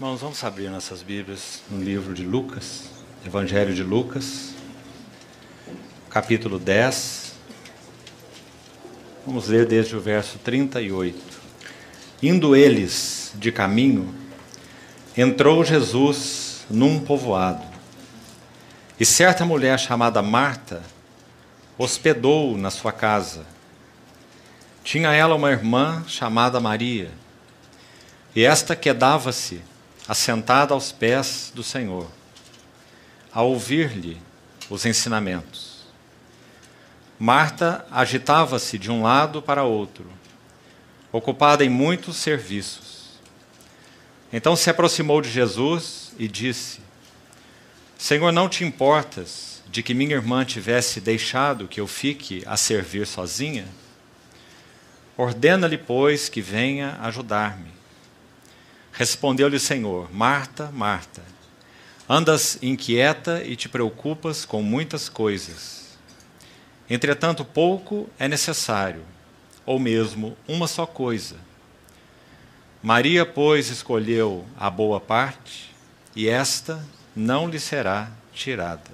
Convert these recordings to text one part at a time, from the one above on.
Irmãos, vamos abrir nossas Bíblias no livro de Lucas, Evangelho de Lucas, capítulo 10. Vamos ler desde o verso 38. Indo eles de caminho, entrou Jesus num povoado. E certa mulher chamada Marta hospedou na sua casa. Tinha ela uma irmã chamada Maria, e esta quedava-se assentada aos pés do Senhor, a ouvir-lhe os ensinamentos. Marta agitava-se de um lado para outro, ocupada em muitos serviços. Então se aproximou de Jesus e disse: Senhor, não te importas de que minha irmã tivesse deixado que eu fique a servir sozinha? Ordena-lhe, pois, que venha ajudar-me. Respondeu-lhe o Senhor: Marta, Marta, andas inquieta e te preocupas com muitas coisas. Entretanto, pouco é necessário, ou mesmo uma só coisa. Maria, pois, escolheu a boa parte, e esta não lhe será tirada.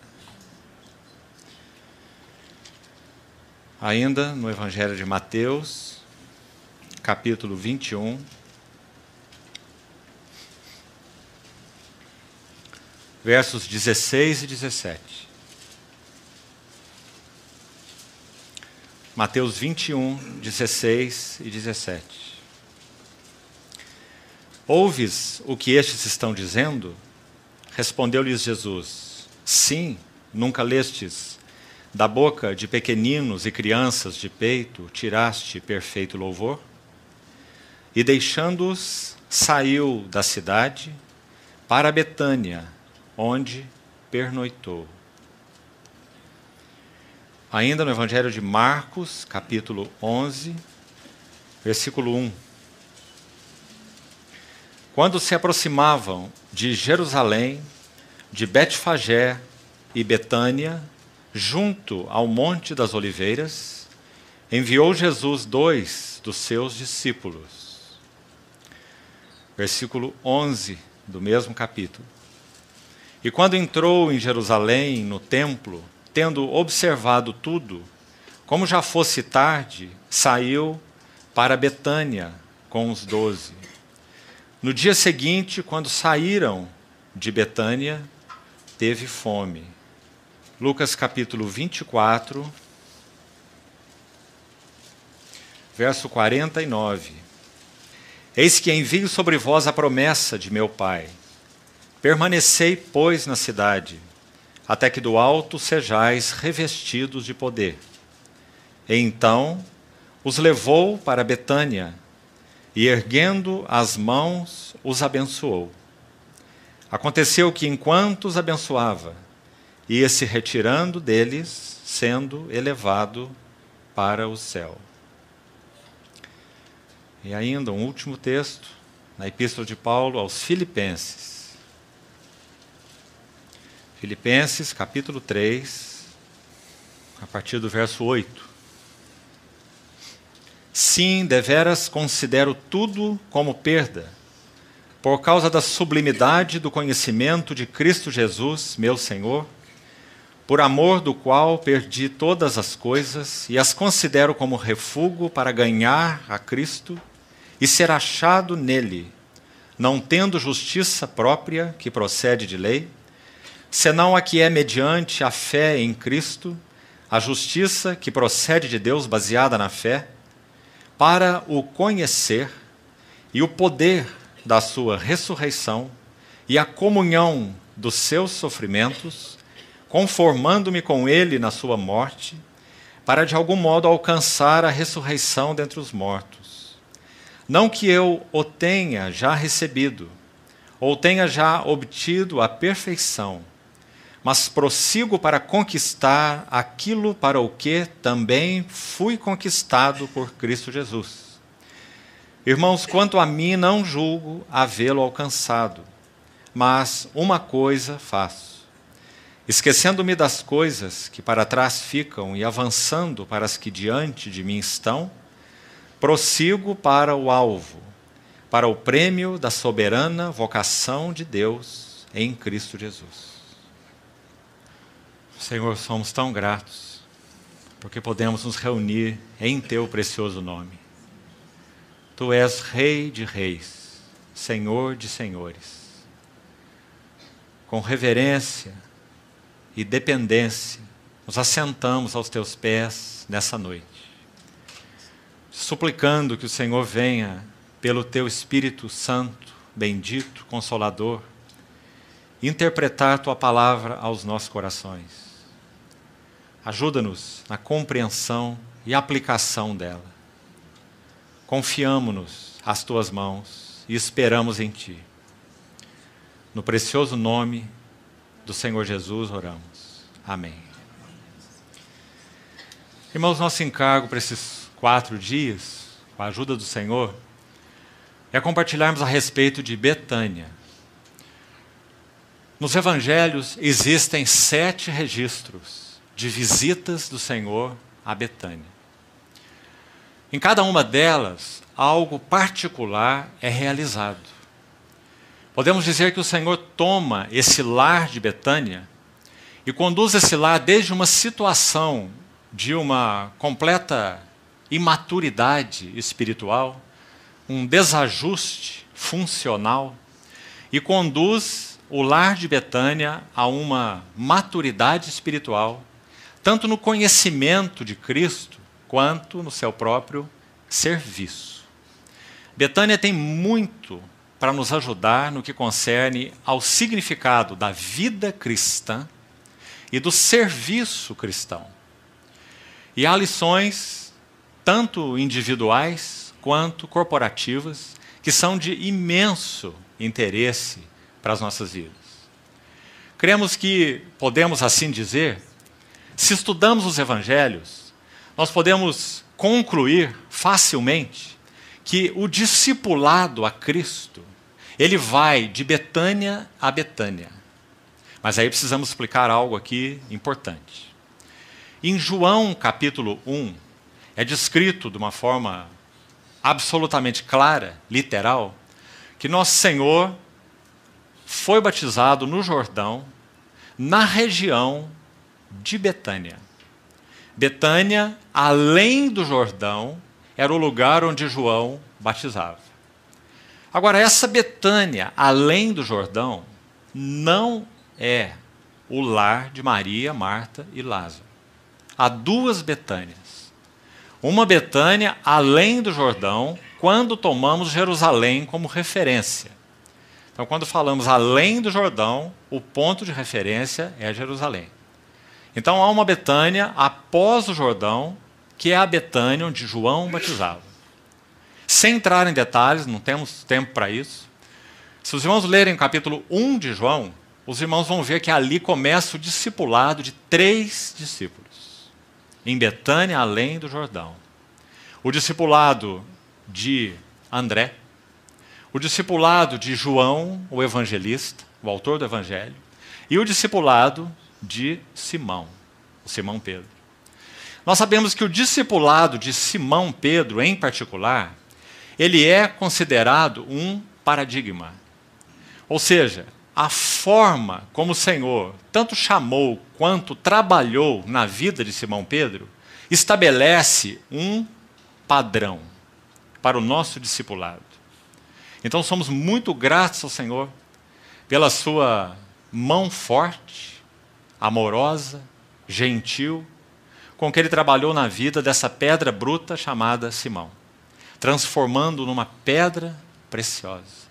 Ainda no Evangelho de Mateus, capítulo 21 versos 16 e 17. Mateus 21, 16 e 17. Ouves o que estes estão dizendo? Respondeu-lhes Jesus: Sim, nunca lestes. Da boca de pequeninos e crianças de peito tiraste perfeito louvor? E deixando-os, saiu da cidade para Betânia onde pernoitou. Ainda no Evangelho de Marcos, capítulo 11, versículo 1. Quando se aproximavam de Jerusalém, de Betfagé e Betânia, junto ao Monte das Oliveiras, enviou Jesus dois dos seus discípulos. Versículo 11 do mesmo capítulo. E quando entrou em Jerusalém, no templo, tendo observado tudo, como já fosse tarde, saiu para Betânia com os doze. No dia seguinte, quando saíram de Betânia, teve fome. Lucas capítulo 24, verso 49. Eis que envio sobre vós a promessa de meu Pai Permanecei, pois, na cidade, até que do alto sejais revestidos de poder. E então os levou para Betânia, e erguendo as mãos, os abençoou. Aconteceu que, enquanto os abençoava, ia se retirando deles, sendo elevado para o céu. E ainda um último texto, na Epístola de Paulo aos Filipenses Filipenses capítulo 3, a partir do verso 8. Sim, deveras considero tudo como perda, por causa da sublimidade do conhecimento de Cristo Jesus, meu Senhor, por amor do qual perdi todas as coisas e as considero como refúgio para ganhar a Cristo e ser achado nele, não tendo justiça própria que procede de lei senão a que é mediante a fé em Cristo, a justiça que procede de Deus baseada na fé, para o conhecer e o poder da sua ressurreição e a comunhão dos seus sofrimentos, conformando-me com ele na sua morte, para de algum modo alcançar a ressurreição dentre os mortos. Não que eu o tenha já recebido, ou tenha já obtido a perfeição, mas prossigo para conquistar aquilo para o que também fui conquistado por Cristo Jesus. Irmãos, quanto a mim, não julgo havê-lo alcançado, mas uma coisa faço. Esquecendo-me das coisas que para trás ficam e avançando para as que diante de mim estão, prossigo para o alvo, para o prêmio da soberana vocação de Deus em Cristo Jesus. Senhor, somos tão gratos porque podemos nos reunir em Teu precioso nome. Tu és Rei de Reis, Senhor de Senhores. Com reverência e dependência, nos assentamos aos Teus pés nessa noite, suplicando que o Senhor venha pelo Teu Espírito Santo, bendito, consolador, interpretar Tua palavra aos nossos corações Ajuda-nos na compreensão e aplicação dela. Confiamos-nos às tuas mãos e esperamos em ti. No precioso nome do Senhor Jesus oramos. Amém. Irmãos, nosso encargo para esses quatro dias, com a ajuda do Senhor, é compartilharmos a respeito de Betânia. Nos evangelhos existem sete registros de visitas do Senhor a Betânia. Em cada uma delas, algo particular é realizado. Podemos dizer que o Senhor toma esse lar de Betânia e conduz esse lar desde uma situação de uma completa imaturidade espiritual, um desajuste funcional, e conduz o lar de Betânia a uma maturidade espiritual tanto no conhecimento de Cristo quanto no seu próprio serviço. Betânia tem muito para nos ajudar no que concerne ao significado da vida cristã e do serviço cristão. E há lições, tanto individuais quanto corporativas, que são de imenso interesse para as nossas vidas. Cremos que podemos assim dizer se estudamos os evangelhos, nós podemos concluir facilmente que o discipulado a Cristo, ele vai de Betânia a Betânia. Mas aí precisamos explicar algo aqui importante. Em João capítulo 1, é descrito de uma forma absolutamente clara, literal, que nosso Senhor foi batizado no Jordão, na região de Betânia. Betânia, além do Jordão, era o lugar onde João batizava. Agora, essa Betânia, além do Jordão, não é o lar de Maria, Marta e Lázaro. Há duas Betânias. Uma Betânia além do Jordão, quando tomamos Jerusalém como referência. Então, quando falamos além do Jordão, o ponto de referência é Jerusalém. Então há uma Betânia após o Jordão, que é a Betânia onde João batizava. Sem entrar em detalhes, não temos tempo para isso. Se os irmãos lerem o capítulo 1 de João, os irmãos vão ver que ali começa o discipulado de três discípulos, em Betânia, além do Jordão. O discipulado de André, o discipulado de João, o evangelista, o autor do evangelho, e o discipulado de Simão, o Simão Pedro. Nós sabemos que o discipulado de Simão Pedro, em particular, ele é considerado um paradigma. Ou seja, a forma como o Senhor tanto chamou quanto trabalhou na vida de Simão Pedro estabelece um padrão para o nosso discipulado. Então somos muito gratos ao Senhor pela sua mão forte, amorosa, gentil, com que ele trabalhou na vida dessa pedra bruta chamada Simão, transformando numa pedra preciosa.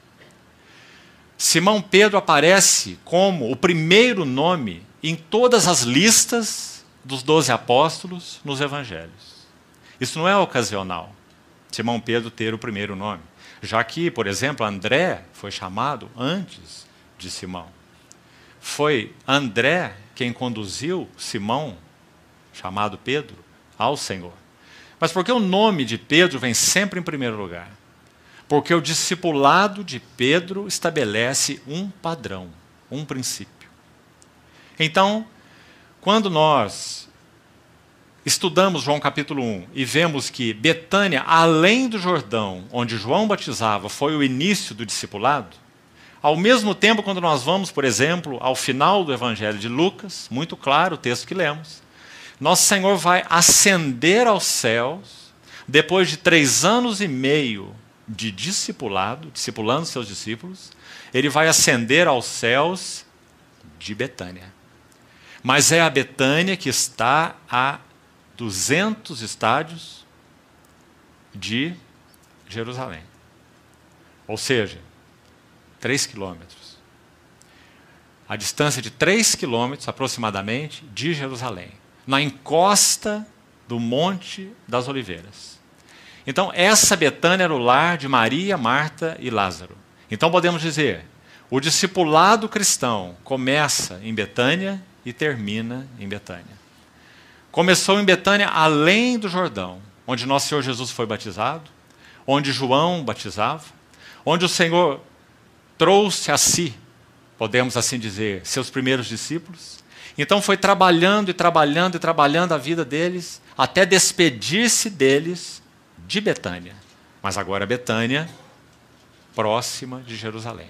Simão Pedro aparece como o primeiro nome em todas as listas dos doze apóstolos nos evangelhos. Isso não é ocasional, Simão Pedro ter o primeiro nome, já que, por exemplo, André foi chamado antes de Simão. Foi André quem conduziu Simão, chamado Pedro, ao Senhor. Mas por que o nome de Pedro vem sempre em primeiro lugar? Porque o discipulado de Pedro estabelece um padrão, um princípio. Então, quando nós estudamos João capítulo 1 e vemos que Betânia, além do Jordão, onde João batizava, foi o início do discipulado, ao mesmo tempo, quando nós vamos, por exemplo, ao final do Evangelho de Lucas, muito claro o texto que lemos, nosso Senhor vai ascender aos céus depois de três anos e meio de discipulado, discipulando seus discípulos, ele vai ascender aos céus de Betânia. Mas é a Betânia que está a 200 estádios de Jerusalém. Ou seja, 3 quilômetros. A distância de 3 quilômetros, aproximadamente, de Jerusalém, na encosta do Monte das Oliveiras. Então, essa Betânia era o lar de Maria, Marta e Lázaro. Então, podemos dizer, o discipulado cristão começa em Betânia e termina em Betânia. Começou em Betânia, além do Jordão, onde nosso Senhor Jesus foi batizado, onde João batizava, onde o Senhor trouxe a si, podemos assim dizer, seus primeiros discípulos. Então foi trabalhando e trabalhando e trabalhando a vida deles, até despedir-se deles de Betânia. Mas agora é Betânia, próxima de Jerusalém,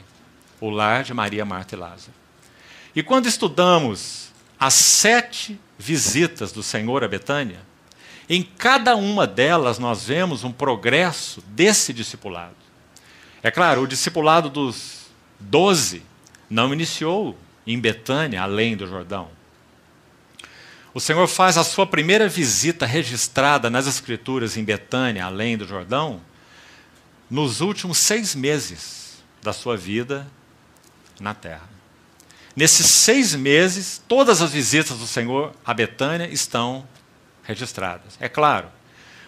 o lar de Maria, Marta e Lázaro. E quando estudamos as sete visitas do Senhor a Betânia, em cada uma delas nós vemos um progresso desse discipulado. É claro, o discipulado dos 12 não iniciou em Betânia, além do Jordão. O Senhor faz a sua primeira visita registrada nas Escrituras em Betânia, além do Jordão, nos últimos seis meses da sua vida na terra. Nesses seis meses, todas as visitas do Senhor a Betânia estão registradas. É claro,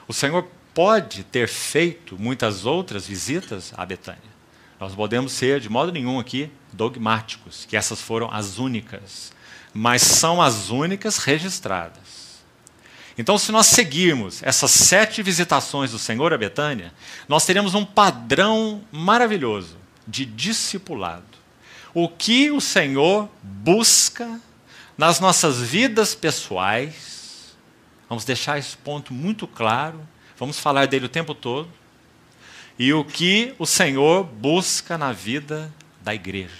o Senhor pode ter feito muitas outras visitas a Betânia. Nós podemos ser, de modo nenhum aqui, dogmáticos, que essas foram as únicas, mas são as únicas registradas. Então, se nós seguirmos essas sete visitações do Senhor à Betânia, nós teremos um padrão maravilhoso de discipulado. O que o Senhor busca nas nossas vidas pessoais, vamos deixar esse ponto muito claro, vamos falar dele o tempo todo, e o que o Senhor busca na vida da igreja,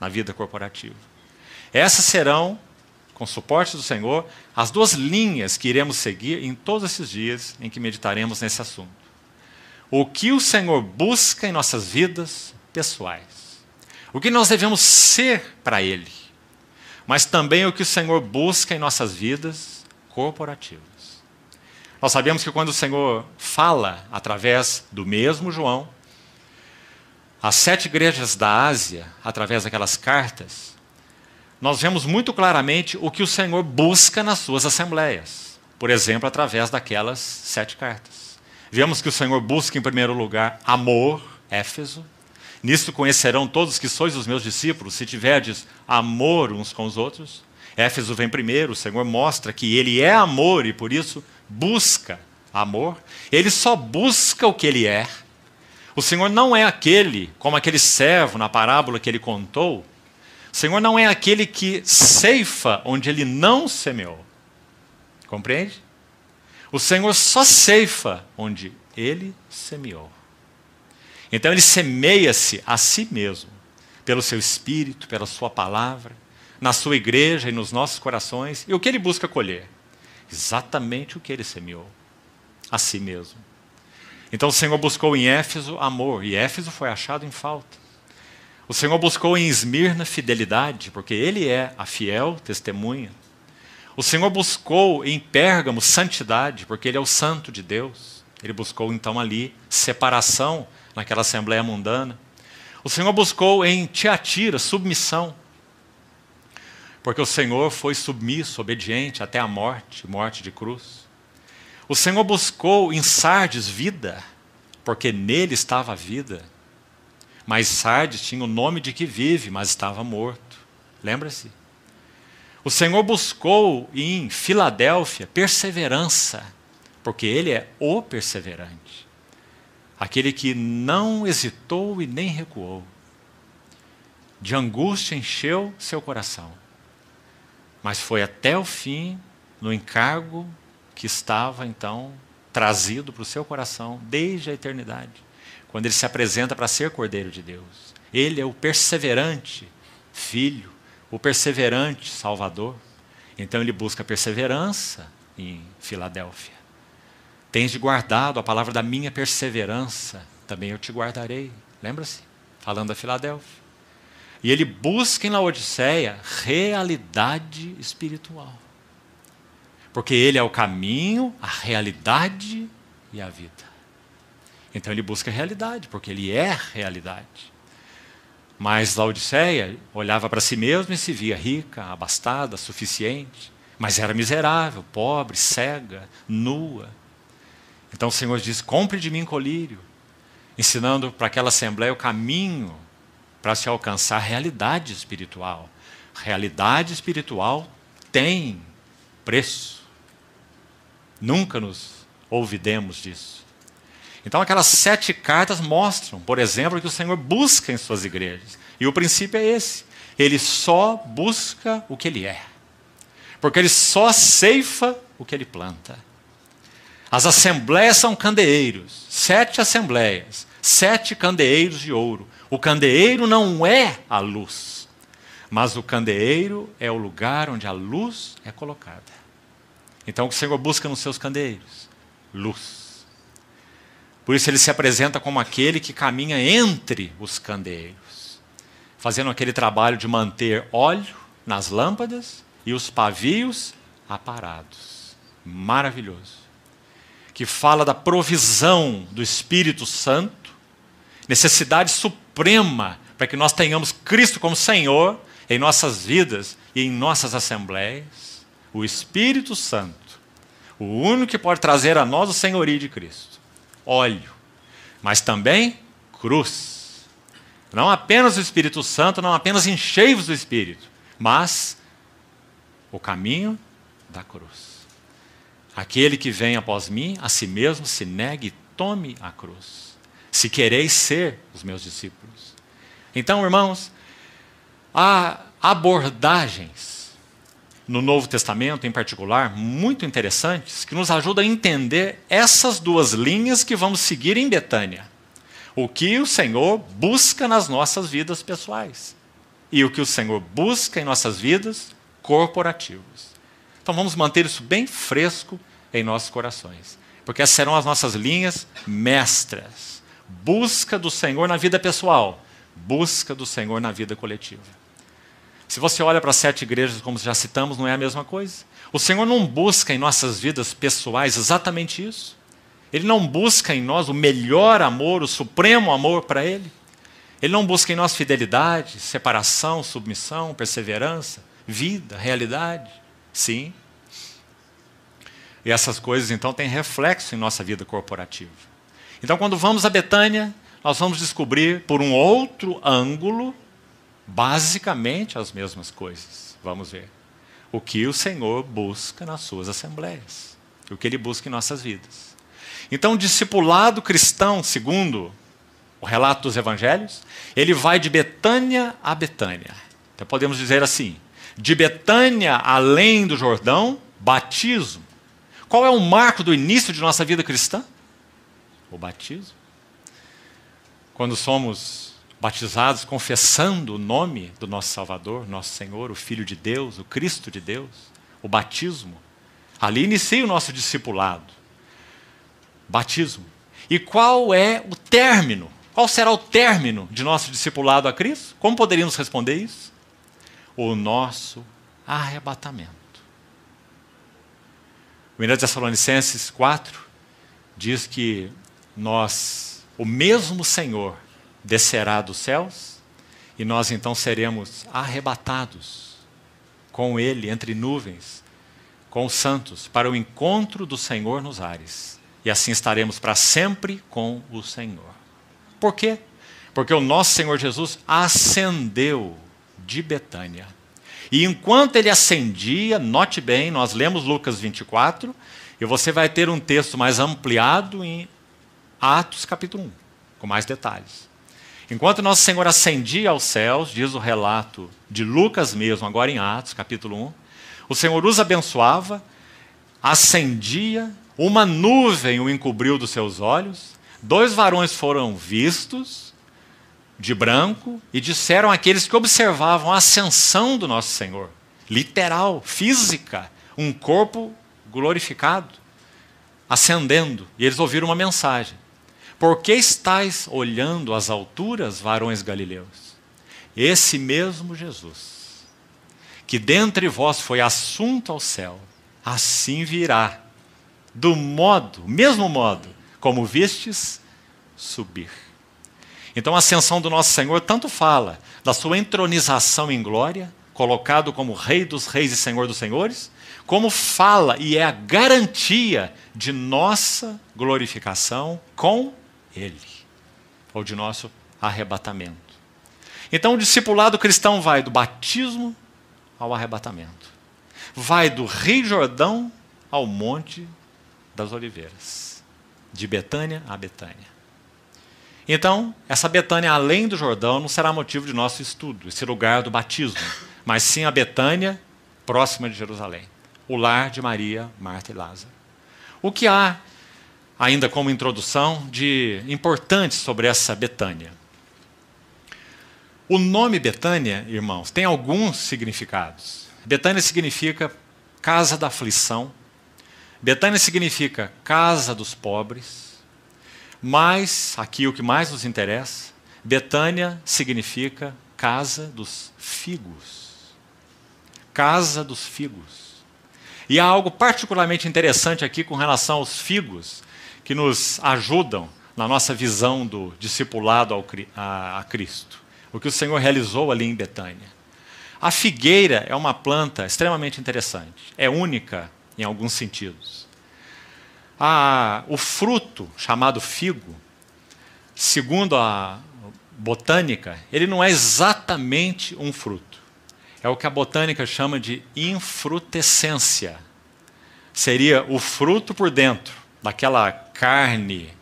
na vida corporativa. Essas serão, com suporte do Senhor, as duas linhas que iremos seguir em todos esses dias em que meditaremos nesse assunto. O que o Senhor busca em nossas vidas pessoais. O que nós devemos ser para Ele. Mas também o que o Senhor busca em nossas vidas corporativas. Nós sabemos que quando o Senhor fala através do mesmo João, as sete igrejas da Ásia, através daquelas cartas, nós vemos muito claramente o que o Senhor busca nas suas assembleias. Por exemplo, através daquelas sete cartas. Vemos que o Senhor busca, em primeiro lugar, amor, Éfeso. Nisto conhecerão todos que sois os meus discípulos, se tiverdes amor uns com os outros. Éfeso vem primeiro, o Senhor mostra que ele é amor e por isso busca amor, ele só busca o que ele é. O Senhor não é aquele, como aquele servo na parábola que ele contou. O Senhor não é aquele que ceifa onde ele não semeou. Compreende? O Senhor só ceifa onde ele semeou. Então ele semeia-se a si mesmo, pelo seu espírito, pela sua palavra, na sua igreja e nos nossos corações. E o que ele busca colher? Exatamente o que ele semeou. A si mesmo. Então o Senhor buscou em Éfeso amor, e Éfeso foi achado em falta. O Senhor buscou em Esmirna fidelidade, porque ele é a fiel testemunha. O Senhor buscou em Pérgamo santidade, porque ele é o santo de Deus. Ele buscou então ali separação naquela assembleia mundana. O Senhor buscou em Tiatira submissão, porque o Senhor foi submisso, obediente até a morte morte de cruz. O Senhor buscou em Sardes vida, porque nele estava a vida. Mas Sardes tinha o nome de que vive, mas estava morto. Lembra-se? O Senhor buscou em Filadélfia perseverança, porque ele é o perseverante, aquele que não hesitou e nem recuou. De angústia encheu seu coração mas foi até o fim, no encargo que estava então trazido para o seu coração desde a eternidade, quando ele se apresenta para ser Cordeiro de Deus. Ele é o perseverante filho, o perseverante salvador. Então ele busca perseverança em Filadélfia. Tens de guardado a palavra da minha perseverança, também eu te guardarei. Lembra-se? Falando a Filadélfia. E ele busca em Laodiceia realidade espiritual. Porque ele é o caminho, a realidade e a vida. Então ele busca realidade, porque ele é realidade. Mas Laodiceia olhava para si mesmo e se via rica, abastada, suficiente, mas era miserável, pobre, cega, nua. Então o Senhor diz: compre de mim colírio, ensinando para aquela assembleia o caminho para se alcançar realidade espiritual. Realidade espiritual tem preço. Nunca nos ouvidemos disso. Então, aquelas sete cartas mostram, por exemplo, que o Senhor busca em suas igrejas. E o princípio é esse: ele só busca o que ele é. Porque ele só ceifa o que ele planta. As assembleias são candeeiros, sete assembleias, sete candeeiros de ouro. O candeeiro não é a luz, mas o candeeiro é o lugar onde a luz é colocada. Então o que o Senhor busca nos seus candeeiros? Luz. Por isso ele se apresenta como aquele que caminha entre os candeeiros, fazendo aquele trabalho de manter óleo nas lâmpadas e os pavios aparados. Maravilhoso. Que fala da provisão do Espírito Santo, necessidade suprema suprema para que nós tenhamos Cristo como Senhor em nossas vidas e em nossas assembleias, o Espírito Santo, o único que pode trazer a nós o senhoria de Cristo. Óleo, mas também cruz. Não apenas o Espírito Santo, não apenas enchei-vos do Espírito, mas o caminho da cruz. Aquele que vem após mim, a si mesmo se negue e tome a cruz se quereis ser os meus discípulos. Então, irmãos, há abordagens no Novo Testamento, em particular, muito interessantes, que nos ajudam a entender essas duas linhas que vamos seguir em Betânia. O que o Senhor busca nas nossas vidas pessoais e o que o Senhor busca em nossas vidas corporativas. Então vamos manter isso bem fresco em nossos corações, porque essas serão as nossas linhas mestras. Busca do Senhor na vida pessoal, busca do Senhor na vida coletiva. Se você olha para as sete igrejas, como já citamos, não é a mesma coisa. O Senhor não busca em nossas vidas pessoais exatamente isso. Ele não busca em nós o melhor amor, o supremo amor para Ele. Ele não busca em nós fidelidade, separação, submissão, perseverança, vida, realidade. Sim. E essas coisas então têm reflexo em nossa vida corporativa. Então, quando vamos a Betânia, nós vamos descobrir por um outro ângulo, basicamente as mesmas coisas. Vamos ver. O que o Senhor busca nas suas assembleias, o que ele busca em nossas vidas. Então, o discipulado cristão, segundo o relato dos evangelhos, ele vai de Betânia a Betânia. Então, podemos dizer assim: de Betânia além do Jordão, batismo. Qual é o marco do início de nossa vida cristã? o batismo. Quando somos batizados confessando o nome do nosso Salvador, nosso Senhor, o Filho de Deus, o Cristo de Deus, o batismo, ali inicia o nosso discipulado. Batismo. E qual é o término? Qual será o término de nosso discipulado a Cristo? Como poderíamos responder isso? O nosso arrebatamento. O 1 Tessalonicenses 4 diz que nós, o mesmo Senhor, descerá dos céus e nós então seremos arrebatados com Ele entre nuvens, com os santos, para o encontro do Senhor nos ares. E assim estaremos para sempre com o Senhor. Por quê? Porque o nosso Senhor Jesus ascendeu de Betânia. E enquanto ele ascendia, note bem, nós lemos Lucas 24, e você vai ter um texto mais ampliado em Atos capítulo 1, com mais detalhes. Enquanto Nosso Senhor ascendia aos céus, diz o relato de Lucas mesmo, agora em Atos capítulo 1, o Senhor os abençoava, ascendia, uma nuvem o encobriu dos seus olhos, dois varões foram vistos de branco e disseram àqueles que observavam a ascensão do nosso Senhor, literal, física, um corpo glorificado, ascendendo. E eles ouviram uma mensagem: por que estáis olhando as alturas, varões galileus? Esse mesmo Jesus, que dentre vós foi assunto ao céu, assim virá, do modo, mesmo modo, como vistes subir. Então a ascensão do nosso Senhor tanto fala da sua entronização em glória, colocado como Rei dos Reis e Senhor dos Senhores, como fala e é a garantia de nossa glorificação com ele, ou de nosso arrebatamento. Então o discipulado cristão vai do batismo ao arrebatamento. Vai do Rio Jordão ao Monte das Oliveiras, de Betânia a Betânia. Então, essa Betânia além do Jordão não será motivo de nosso estudo, esse lugar do batismo, mas sim a Betânia próxima de Jerusalém, o lar de Maria, Marta e Lázaro. O que há ainda como introdução, de importantes sobre essa Betânia. O nome Betânia, irmãos, tem alguns significados. Betânia significa casa da aflição. Betânia significa casa dos pobres. Mas, aqui o que mais nos interessa, Betânia significa casa dos figos. Casa dos figos. E há algo particularmente interessante aqui com relação aos figos, que nos ajudam na nossa visão do discipulado ao, a, a Cristo. O que o Senhor realizou ali em Betânia. A figueira é uma planta extremamente interessante. É única em alguns sentidos. A, o fruto, chamado figo, segundo a botânica, ele não é exatamente um fruto. É o que a botânica chama de infrutescência. Seria o fruto por dentro, daquela carne,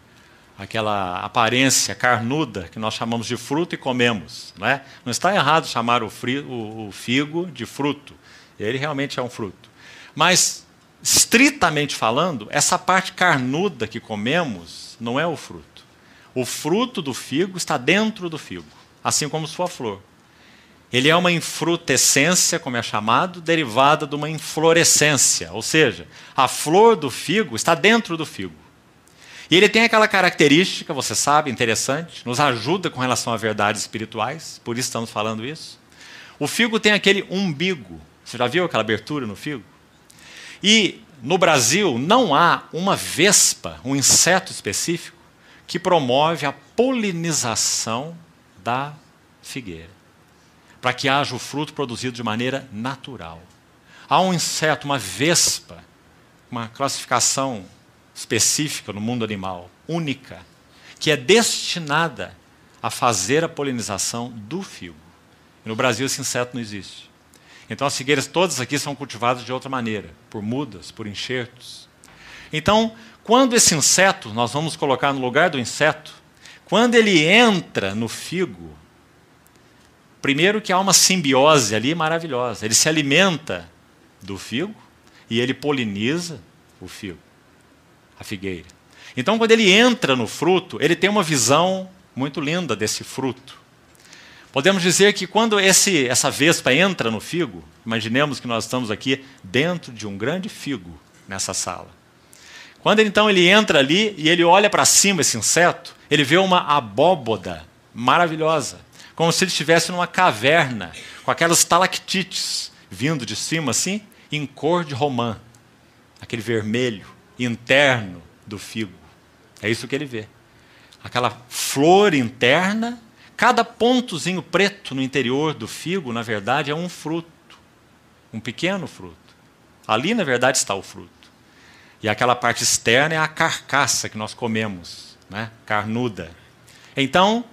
aquela aparência carnuda que nós chamamos de fruto e comemos. Não é? está errado chamar o, frio, o, o figo de fruto. Ele realmente é um fruto. Mas, estritamente falando, essa parte carnuda que comemos não é o fruto. O fruto do figo está dentro do figo, assim como sua flor. Ele é uma infrutescência, como é chamado, derivada de uma inflorescência, ou seja, a flor do figo está dentro do figo. E ele tem aquela característica, você sabe, interessante, nos ajuda com relação a verdades espirituais, por isso estamos falando isso. O figo tem aquele umbigo, você já viu aquela abertura no figo? E no Brasil não há uma vespa, um inseto específico, que promove a polinização da figueira para que haja o fruto produzido de maneira natural. Há um inseto, uma vespa, uma classificação específica no mundo animal, única, que é destinada a fazer a polinização do figo. E no Brasil esse inseto não existe. Então as figueiras todas aqui são cultivadas de outra maneira, por mudas, por enxertos. Então, quando esse inseto, nós vamos colocar no lugar do inseto, quando ele entra no figo, Primeiro que há uma simbiose ali maravilhosa. Ele se alimenta do figo e ele poliniza o figo, a figueira. Então, quando ele entra no fruto, ele tem uma visão muito linda desse fruto. Podemos dizer que quando esse, essa vespa entra no figo, imaginemos que nós estamos aqui dentro de um grande figo nessa sala. Quando então ele entra ali e ele olha para cima esse inseto, ele vê uma abóboda maravilhosa como se ele estivesse numa caverna, com aquelas talactites vindo de cima assim, em cor de romã, aquele vermelho interno do figo. É isso que ele vê. Aquela flor interna, cada pontozinho preto no interior do figo, na verdade, é um fruto, um pequeno fruto. Ali, na verdade, está o fruto. E aquela parte externa é a carcaça que nós comemos, né? carnuda. Então,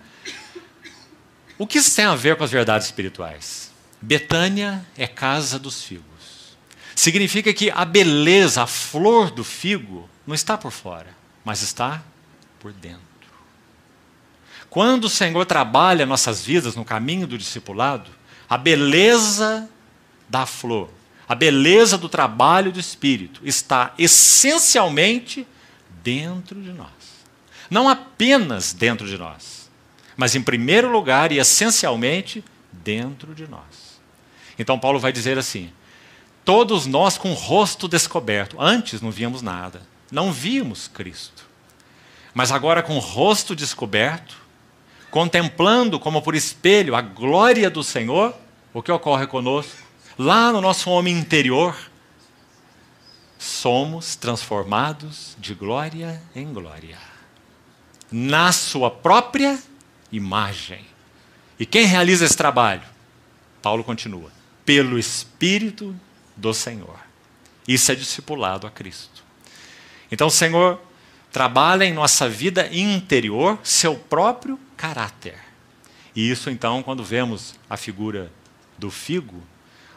o que isso tem a ver com as verdades espirituais? Betânia é casa dos figos. Significa que a beleza, a flor do figo, não está por fora, mas está por dentro. Quando o Senhor trabalha nossas vidas no caminho do discipulado, a beleza da flor, a beleza do trabalho do Espírito está essencialmente dentro de nós. Não apenas dentro de nós, mas em primeiro lugar e essencialmente dentro de nós. Então Paulo vai dizer assim: todos nós com o rosto descoberto, antes não víamos nada, não víamos Cristo. Mas agora com o rosto descoberto, contemplando como por espelho a glória do Senhor, o que ocorre conosco? Lá no nosso homem interior, somos transformados de glória em glória, na sua própria imagem. E quem realiza esse trabalho? Paulo continua: pelo Espírito do Senhor. Isso é discipulado a Cristo. Então, o Senhor, trabalha em nossa vida interior seu próprio caráter. E isso, então, quando vemos a figura do figo,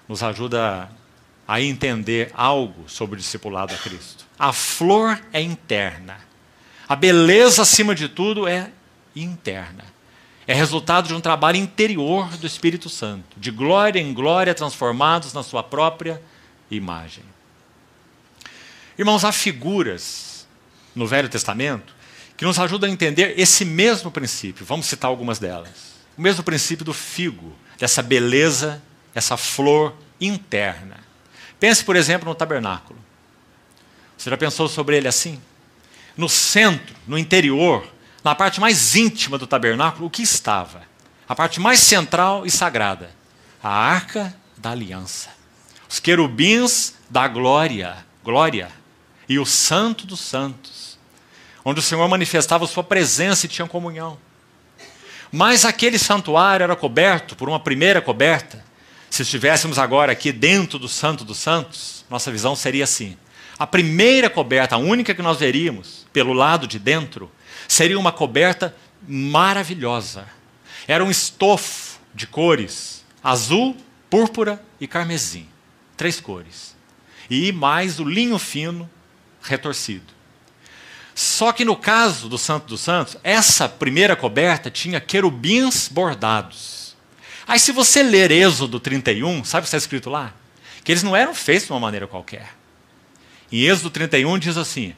nos ajuda a entender algo sobre o discipulado a Cristo. A flor é interna. A beleza, acima de tudo, é interna é resultado de um trabalho interior do Espírito Santo, de glória em glória, transformados na sua própria imagem. Irmãos, há figuras no Velho Testamento que nos ajudam a entender esse mesmo princípio. Vamos citar algumas delas. O mesmo princípio do figo, dessa beleza, essa flor interna. Pense, por exemplo, no tabernáculo. Você já pensou sobre ele assim? No centro, no interior, na parte mais íntima do tabernáculo o que estava. A parte mais central e sagrada. A arca da aliança. Os querubins da glória. Glória. E o santo dos santos. Onde o Senhor manifestava sua presença e tinha comunhão. Mas aquele santuário era coberto por uma primeira coberta. Se estivéssemos agora aqui dentro do Santo dos Santos, nossa visão seria assim: a primeira coberta, a única que nós veríamos pelo lado de dentro, Seria uma coberta maravilhosa. Era um estofo de cores: azul, púrpura e carmesim. Três cores. E mais o linho fino retorcido. Só que no caso do Santo dos Santos, essa primeira coberta tinha querubins bordados. Aí, se você ler Êxodo 31, sabe o que está escrito lá? Que eles não eram feitos de uma maneira qualquer. Em Êxodo 31 diz assim: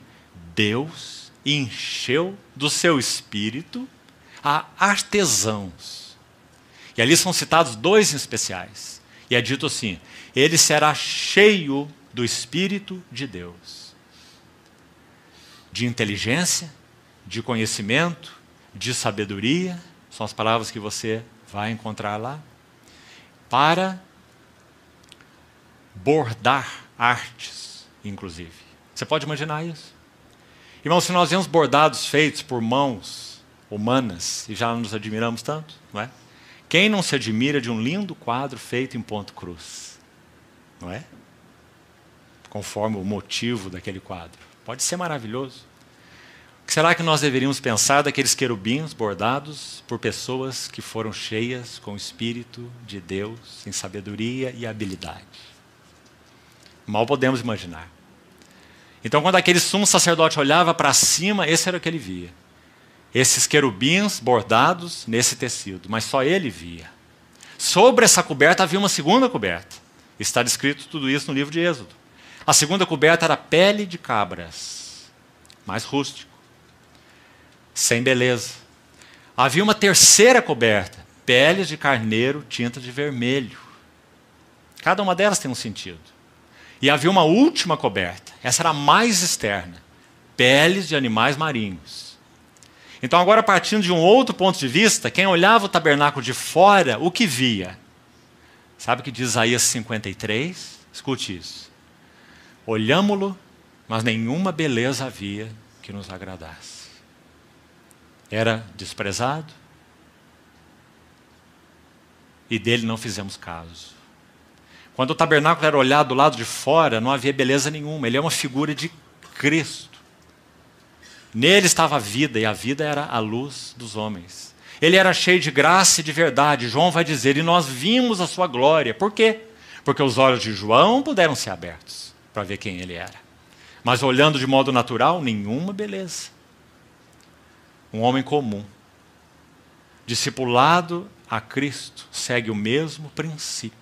Deus encheu do seu espírito a artesãos. E ali são citados dois em especiais. E é dito assim: ele será cheio do Espírito de Deus, de inteligência, de conhecimento, de sabedoria são as palavras que você vai encontrar lá para bordar artes, inclusive. Você pode imaginar isso? Irmãos, se nós vemos bordados feitos por mãos humanas e já nos admiramos tanto, não é? Quem não se admira de um lindo quadro feito em ponto cruz, não é? Conforme o motivo daquele quadro. Pode ser maravilhoso. O que será que nós deveríamos pensar daqueles querubins bordados por pessoas que foram cheias com o Espírito de Deus em sabedoria e habilidade? Mal podemos imaginar. Então, quando aquele sumo sacerdote olhava para cima, esse era o que ele via. Esses querubins bordados nesse tecido, mas só ele via. Sobre essa coberta havia uma segunda coberta. Está descrito tudo isso no livro de Êxodo. A segunda coberta era pele de cabras, mais rústico, sem beleza. Havia uma terceira coberta, peles de carneiro tinta de vermelho. Cada uma delas tem um sentido. E havia uma última coberta, essa era a mais externa: peles de animais marinhos. Então, agora partindo de um outro ponto de vista, quem olhava o tabernáculo de fora, o que via? Sabe o que diz Isaías 53? Escute isso. Olhámo-lo, mas nenhuma beleza havia que nos agradasse. Era desprezado, e dele não fizemos caso. Quando o tabernáculo era olhado do lado de fora, não havia beleza nenhuma. Ele é uma figura de Cristo. Nele estava a vida, e a vida era a luz dos homens. Ele era cheio de graça e de verdade. João vai dizer: E nós vimos a sua glória. Por quê? Porque os olhos de João puderam ser abertos para ver quem ele era. Mas olhando de modo natural, nenhuma beleza. Um homem comum, discipulado a Cristo, segue o mesmo princípio.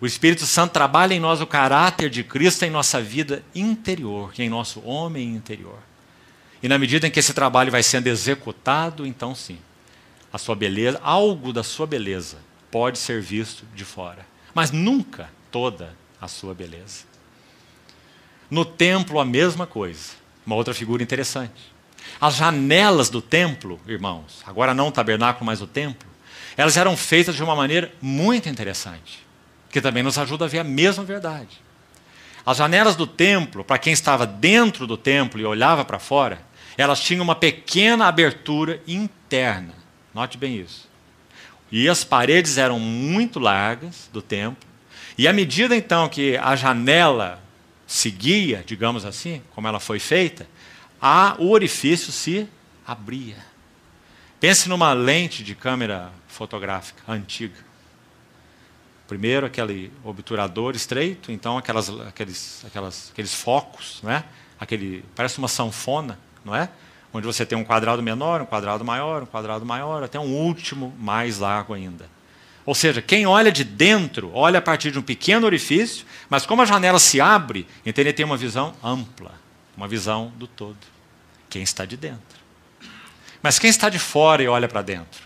O Espírito Santo trabalha em nós o caráter de Cristo em nossa vida interior, em nosso homem interior. E na medida em que esse trabalho vai sendo executado, então sim, a sua beleza, algo da sua beleza pode ser visto de fora, mas nunca toda a sua beleza. No templo a mesma coisa. Uma outra figura interessante. As janelas do templo, irmãos, agora não o tabernáculo, mas o templo, elas eram feitas de uma maneira muito interessante que também nos ajuda a ver a mesma verdade. As janelas do templo, para quem estava dentro do templo e olhava para fora, elas tinham uma pequena abertura interna. Note bem isso. E as paredes eram muito largas do templo. E à medida então que a janela seguia, digamos assim, como ela foi feita, a, o orifício se abria. Pense numa lente de câmera fotográfica antiga. Primeiro, aquele obturador estreito, então aquelas, aqueles, aquelas, aqueles focos, né? aquele, parece uma sanfona, não é? onde você tem um quadrado menor, um quadrado maior, um quadrado maior, até um último mais largo ainda. Ou seja, quem olha de dentro, olha a partir de um pequeno orifício, mas como a janela se abre, então ele tem uma visão ampla, uma visão do todo. Quem está de dentro. Mas quem está de fora e olha para dentro?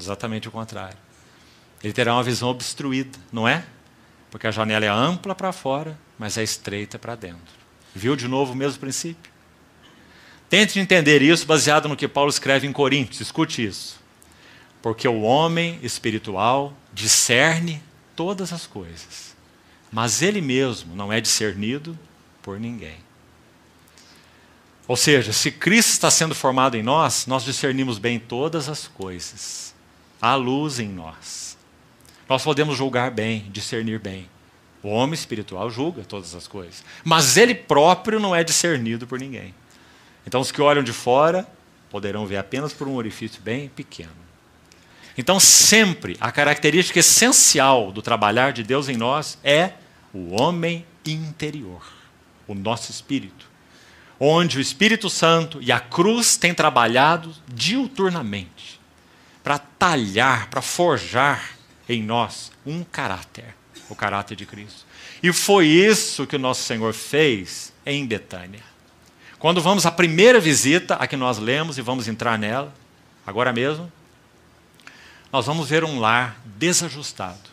Exatamente o contrário. Ele terá uma visão obstruída, não é? Porque a janela é ampla para fora, mas é estreita para dentro. Viu de novo o mesmo princípio? Tente entender isso baseado no que Paulo escreve em Coríntios, escute isso. Porque o homem espiritual discerne todas as coisas, mas ele mesmo não é discernido por ninguém. Ou seja, se Cristo está sendo formado em nós, nós discernimos bem todas as coisas. Há luz em nós. Nós podemos julgar bem, discernir bem. O homem espiritual julga todas as coisas, mas ele próprio não é discernido por ninguém. Então, os que olham de fora poderão ver apenas por um orifício bem pequeno. Então, sempre a característica essencial do trabalhar de Deus em nós é o homem interior, o nosso espírito, onde o Espírito Santo e a cruz têm trabalhado diuturnamente para talhar, para forjar em nós um caráter, o caráter de Cristo. E foi isso que o nosso Senhor fez em Betânia. Quando vamos à primeira visita, a que nós lemos e vamos entrar nela, agora mesmo, nós vamos ver um lar desajustado.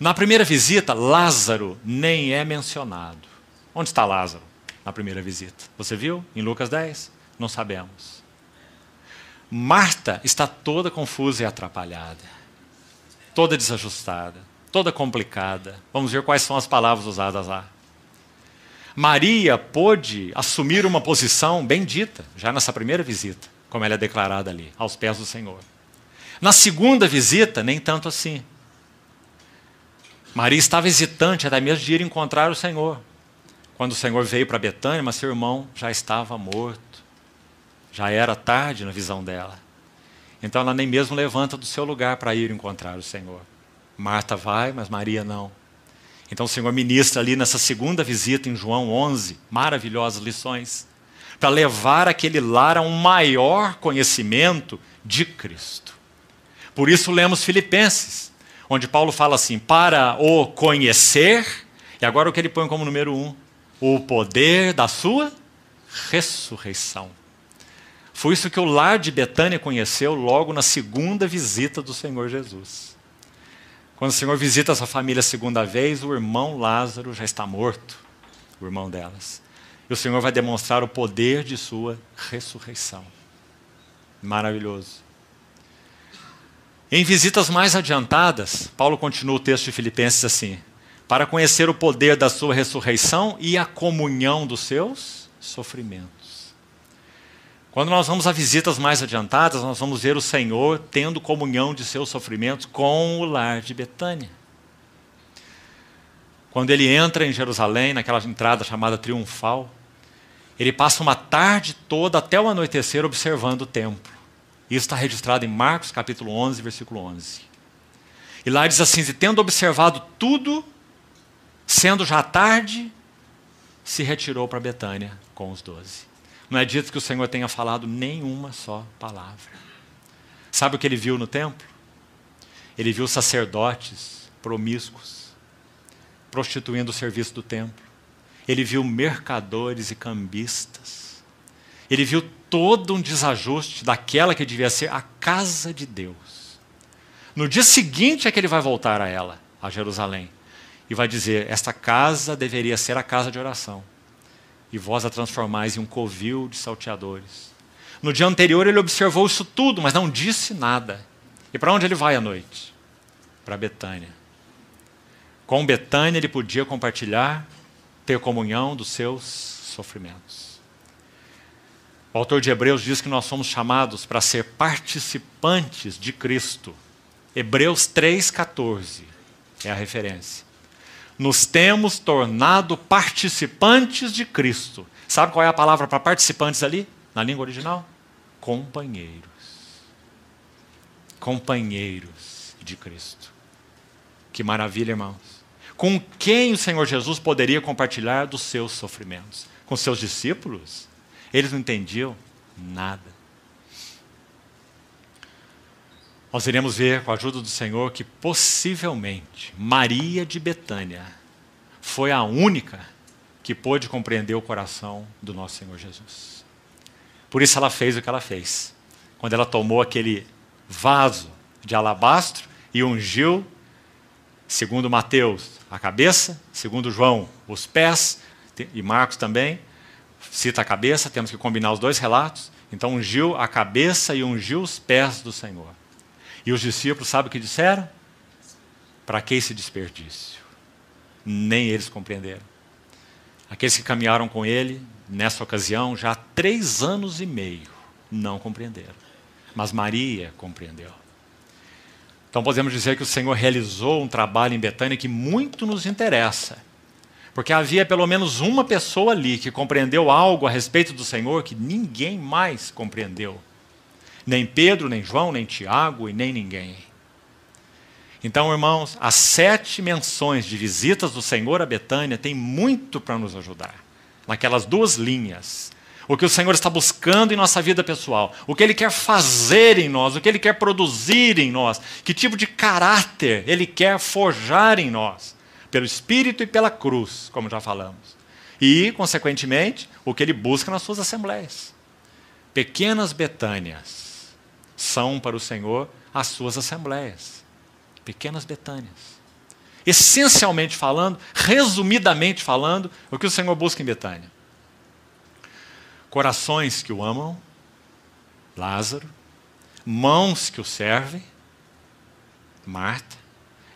Na primeira visita, Lázaro nem é mencionado. Onde está Lázaro na primeira visita? Você viu em Lucas 10? Não sabemos. Marta está toda confusa e atrapalhada toda desajustada, toda complicada. Vamos ver quais são as palavras usadas lá. Maria pôde assumir uma posição bendita, já nessa primeira visita, como ela é declarada ali, aos pés do Senhor. Na segunda visita, nem tanto assim. Maria estava hesitante até mesmo de ir encontrar o Senhor. Quando o Senhor veio para Betânia, mas seu irmão já estava morto. Já era tarde na visão dela. Então ela nem mesmo levanta do seu lugar para ir encontrar o Senhor. Marta vai, mas Maria não. Então o Senhor ministra ali nessa segunda visita em João 11, maravilhosas lições, para levar aquele lar a um maior conhecimento de Cristo. Por isso lemos Filipenses, onde Paulo fala assim: para o conhecer, e agora o que ele põe como número um? O poder da sua ressurreição. Foi isso que o lar de Betânia conheceu logo na segunda visita do Senhor Jesus. Quando o Senhor visita essa família a segunda vez, o irmão Lázaro já está morto, o irmão delas. E o Senhor vai demonstrar o poder de sua ressurreição. Maravilhoso. Em visitas mais adiantadas, Paulo continua o texto de Filipenses assim: para conhecer o poder da sua ressurreição e a comunhão dos seus sofrimentos. Quando nós vamos a visitas mais adiantadas, nós vamos ver o Senhor tendo comunhão de seus sofrimentos com o lar de Betânia. Quando ele entra em Jerusalém, naquela entrada chamada triunfal, ele passa uma tarde toda até o anoitecer observando o templo. Isso está registrado em Marcos capítulo 11, versículo 11. E lá diz assim: e tendo observado tudo, sendo já tarde, se retirou para Betânia com os doze. Não é dito que o Senhor tenha falado nenhuma só palavra. Sabe o que ele viu no templo? Ele viu sacerdotes promíscuos prostituindo o serviço do templo. Ele viu mercadores e cambistas. Ele viu todo um desajuste daquela que devia ser a casa de Deus. No dia seguinte é que ele vai voltar a ela, a Jerusalém, e vai dizer: Esta casa deveria ser a casa de oração e vós a transformais em um covil de salteadores. No dia anterior ele observou isso tudo, mas não disse nada. E para onde ele vai à noite? Para Betânia. Com Betânia ele podia compartilhar, ter comunhão dos seus sofrimentos. O autor de Hebreus diz que nós somos chamados para ser participantes de Cristo. Hebreus 3,14 é a referência nos temos tornado participantes de Cristo. Sabe qual é a palavra para participantes ali, na língua original? Companheiros. Companheiros de Cristo. Que maravilha, irmãos. Com quem o Senhor Jesus poderia compartilhar dos seus sofrimentos? Com seus discípulos? Eles não entendiam nada. nós iremos ver, com a ajuda do Senhor, que possivelmente Maria de Betânia foi a única que pôde compreender o coração do nosso Senhor Jesus. Por isso ela fez o que ela fez. Quando ela tomou aquele vaso de alabastro e ungiu, segundo Mateus, a cabeça, segundo João, os pés, e Marcos também, cita a cabeça, temos que combinar os dois relatos. Então ungiu a cabeça e ungiu os pés do Senhor. E os discípulos, sabe o que disseram? Para que esse desperdício? Nem eles compreenderam. Aqueles que caminharam com ele, nessa ocasião, já há três anos e meio, não compreenderam. Mas Maria compreendeu. Então podemos dizer que o Senhor realizou um trabalho em Betânia que muito nos interessa. Porque havia pelo menos uma pessoa ali que compreendeu algo a respeito do Senhor que ninguém mais compreendeu nem Pedro, nem João, nem Tiago e nem ninguém. Então, irmãos, as sete menções de visitas do Senhor a Betânia têm muito para nos ajudar, naquelas duas linhas. O que o Senhor está buscando em nossa vida pessoal, o que Ele quer fazer em nós, o que Ele quer produzir em nós, que tipo de caráter Ele quer forjar em nós, pelo Espírito e pela cruz, como já falamos. E, consequentemente, o que Ele busca nas suas assembleias. Pequenas Betânias são para o Senhor as suas assembleias, pequenas Betânias. Essencialmente falando, resumidamente falando, o que o Senhor busca em Betânia? Corações que o amam, Lázaro, mãos que o servem, Marta,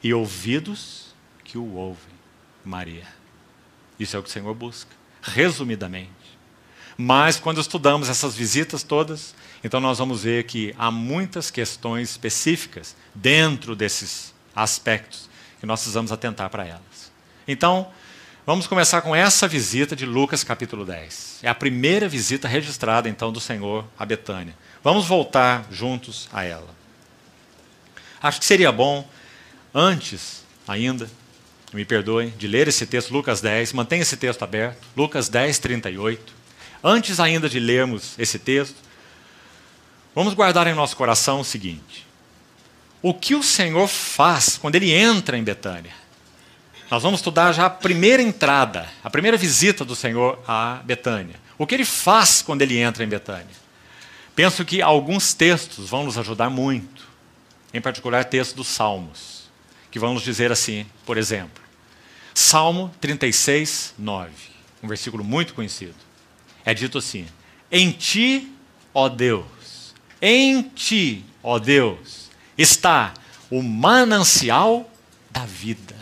e ouvidos que o ouvem, Maria. Isso é o que o Senhor busca, resumidamente. Mas quando estudamos essas visitas todas, então, nós vamos ver que há muitas questões específicas dentro desses aspectos que nós precisamos atentar para elas. Então, vamos começar com essa visita de Lucas capítulo 10. É a primeira visita registrada, então, do Senhor a Betânia. Vamos voltar juntos a ela. Acho que seria bom, antes ainda, me perdoem, de ler esse texto, Lucas 10, mantenha esse texto aberto, Lucas 10, 38. Antes ainda de lermos esse texto, Vamos guardar em nosso coração o seguinte: o que o Senhor faz quando ele entra em Betânia? Nós vamos estudar já a primeira entrada, a primeira visita do Senhor a Betânia. O que ele faz quando ele entra em Betânia? Penso que alguns textos vão nos ajudar muito, em particular textos dos Salmos, que vão nos dizer assim, por exemplo, Salmo 36, 9, um versículo muito conhecido. É dito assim: Em ti, ó Deus, em ti, ó Deus, está o manancial da vida.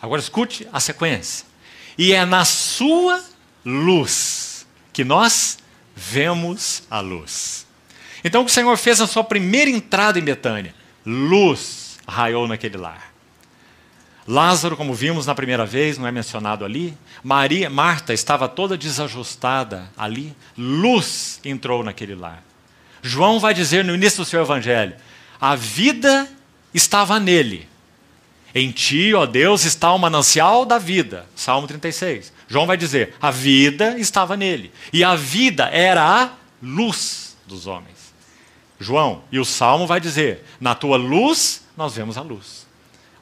Agora escute a sequência. E é na sua luz que nós vemos a luz. Então o que o Senhor fez na sua primeira entrada em Betânia? Luz raiou naquele lar. Lázaro, como vimos na primeira vez, não é mencionado ali. Maria, Marta estava toda desajustada ali. Luz entrou naquele lar. João vai dizer no início do seu evangelho: a vida estava nele. Em ti, ó Deus, está o manancial da vida. Salmo 36. João vai dizer: a vida estava nele. E a vida era a luz dos homens. João, e o salmo vai dizer: na tua luz nós vemos a luz.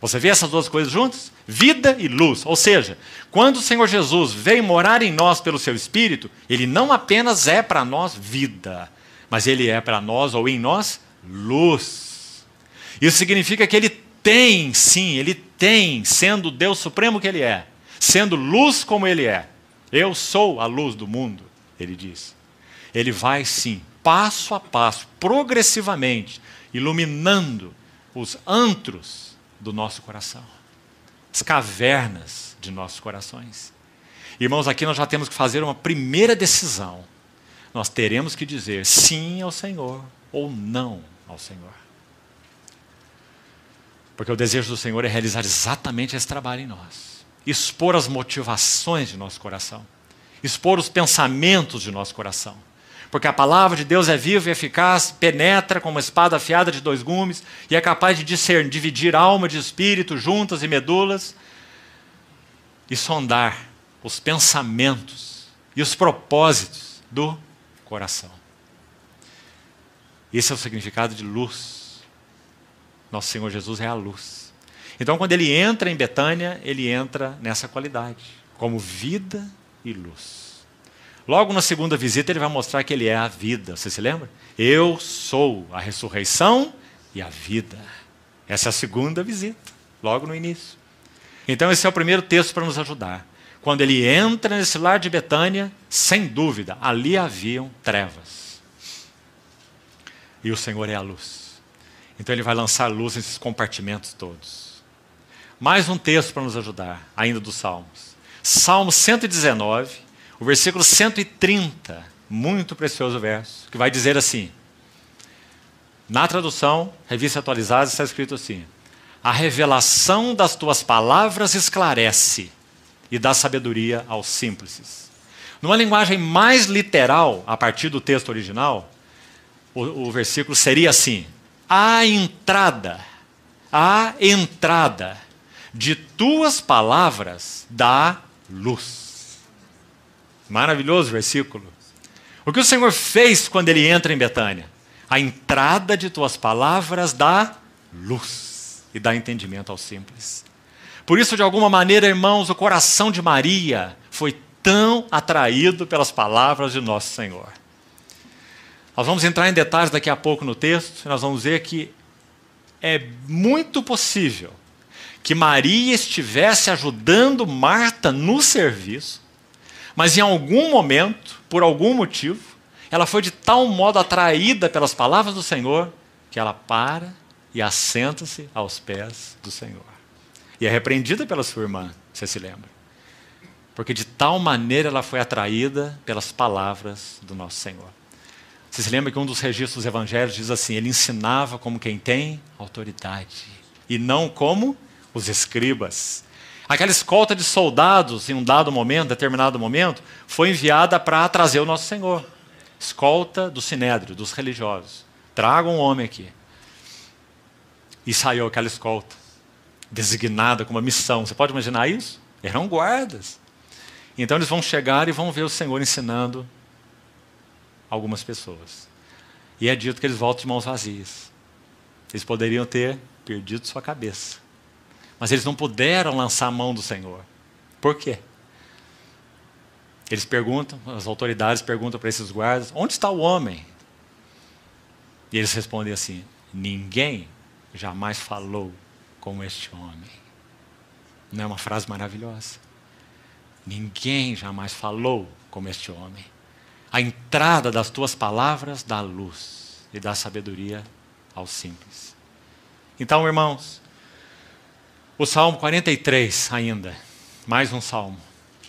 Você vê essas duas coisas juntas? Vida e luz. Ou seja, quando o Senhor Jesus vem morar em nós pelo seu Espírito, ele não apenas é para nós vida, mas ele é para nós ou em nós luz. Isso significa que ele tem, sim, ele tem, sendo Deus supremo que ele é, sendo luz como ele é. Eu sou a luz do mundo, ele diz. Ele vai sim, passo a passo, progressivamente, iluminando os antros do nosso coração, as cavernas de nossos corações. Irmãos, aqui nós já temos que fazer uma primeira decisão nós teremos que dizer sim ao Senhor ou não ao Senhor. Porque o desejo do Senhor é realizar exatamente esse trabalho em nós expor as motivações de nosso coração, expor os pensamentos de nosso coração. Porque a palavra de Deus é viva e eficaz, penetra como uma espada afiada de dois gumes e é capaz de discernir, dividir alma de espírito, juntas e medulas, e sondar os pensamentos e os propósitos do coração. Esse é o significado de luz. Nosso Senhor Jesus é a luz. Então, quando ele entra em Betânia, ele entra nessa qualidade, como vida e luz. Logo na segunda visita, ele vai mostrar que ele é a vida. Você se lembra? Eu sou a ressurreição e a vida. Essa é a segunda visita, logo no início. Então, esse é o primeiro texto para nos ajudar. Quando ele entra nesse lar de Betânia, sem dúvida, ali haviam trevas. E o Senhor é a luz. Então ele vai lançar luz nesses compartimentos todos. Mais um texto para nos ajudar, ainda dos Salmos. Salmo 119, o versículo 130, muito precioso verso, que vai dizer assim: na tradução, revista atualizada, está escrito assim: A revelação das tuas palavras esclarece, e dá sabedoria aos simples. Numa linguagem mais literal, a partir do texto original, o, o versículo seria assim: a entrada, a entrada de tuas palavras dá luz. Maravilhoso versículo. O que o Senhor fez quando ele entra em Betânia? A entrada de tuas palavras dá luz e dá entendimento aos simples. Por isso, de alguma maneira, irmãos, o coração de Maria foi tão atraído pelas palavras de nosso Senhor. Nós vamos entrar em detalhes daqui a pouco no texto, nós vamos ver que é muito possível que Maria estivesse ajudando Marta no serviço, mas em algum momento, por algum motivo, ela foi de tal modo atraída pelas palavras do Senhor que ela para e assenta-se aos pés do Senhor. E é repreendida pela sua irmã, você se lembra. Porque de tal maneira ela foi atraída pelas palavras do nosso Senhor. Você se lembra que um dos registros evangélicos diz assim: ele ensinava como quem tem autoridade, e não como os escribas. Aquela escolta de soldados, em um dado momento, determinado momento, foi enviada para trazer o nosso Senhor. Escolta do sinédrio, dos religiosos. Traga um homem aqui. E saiu aquela escolta designada com uma missão. Você pode imaginar isso? Eram guardas. Então eles vão chegar e vão ver o Senhor ensinando algumas pessoas. E é dito que eles voltam de mãos vazias. Eles poderiam ter perdido sua cabeça. Mas eles não puderam lançar a mão do Senhor. Por quê? Eles perguntam, as autoridades perguntam para esses guardas: onde está o homem? E eles respondem assim: ninguém jamais falou como este homem. Não é uma frase maravilhosa? Ninguém jamais falou como este homem. A entrada das tuas palavras dá luz e dá sabedoria aos simples. Então, irmãos, o Salmo 43 ainda, mais um salmo.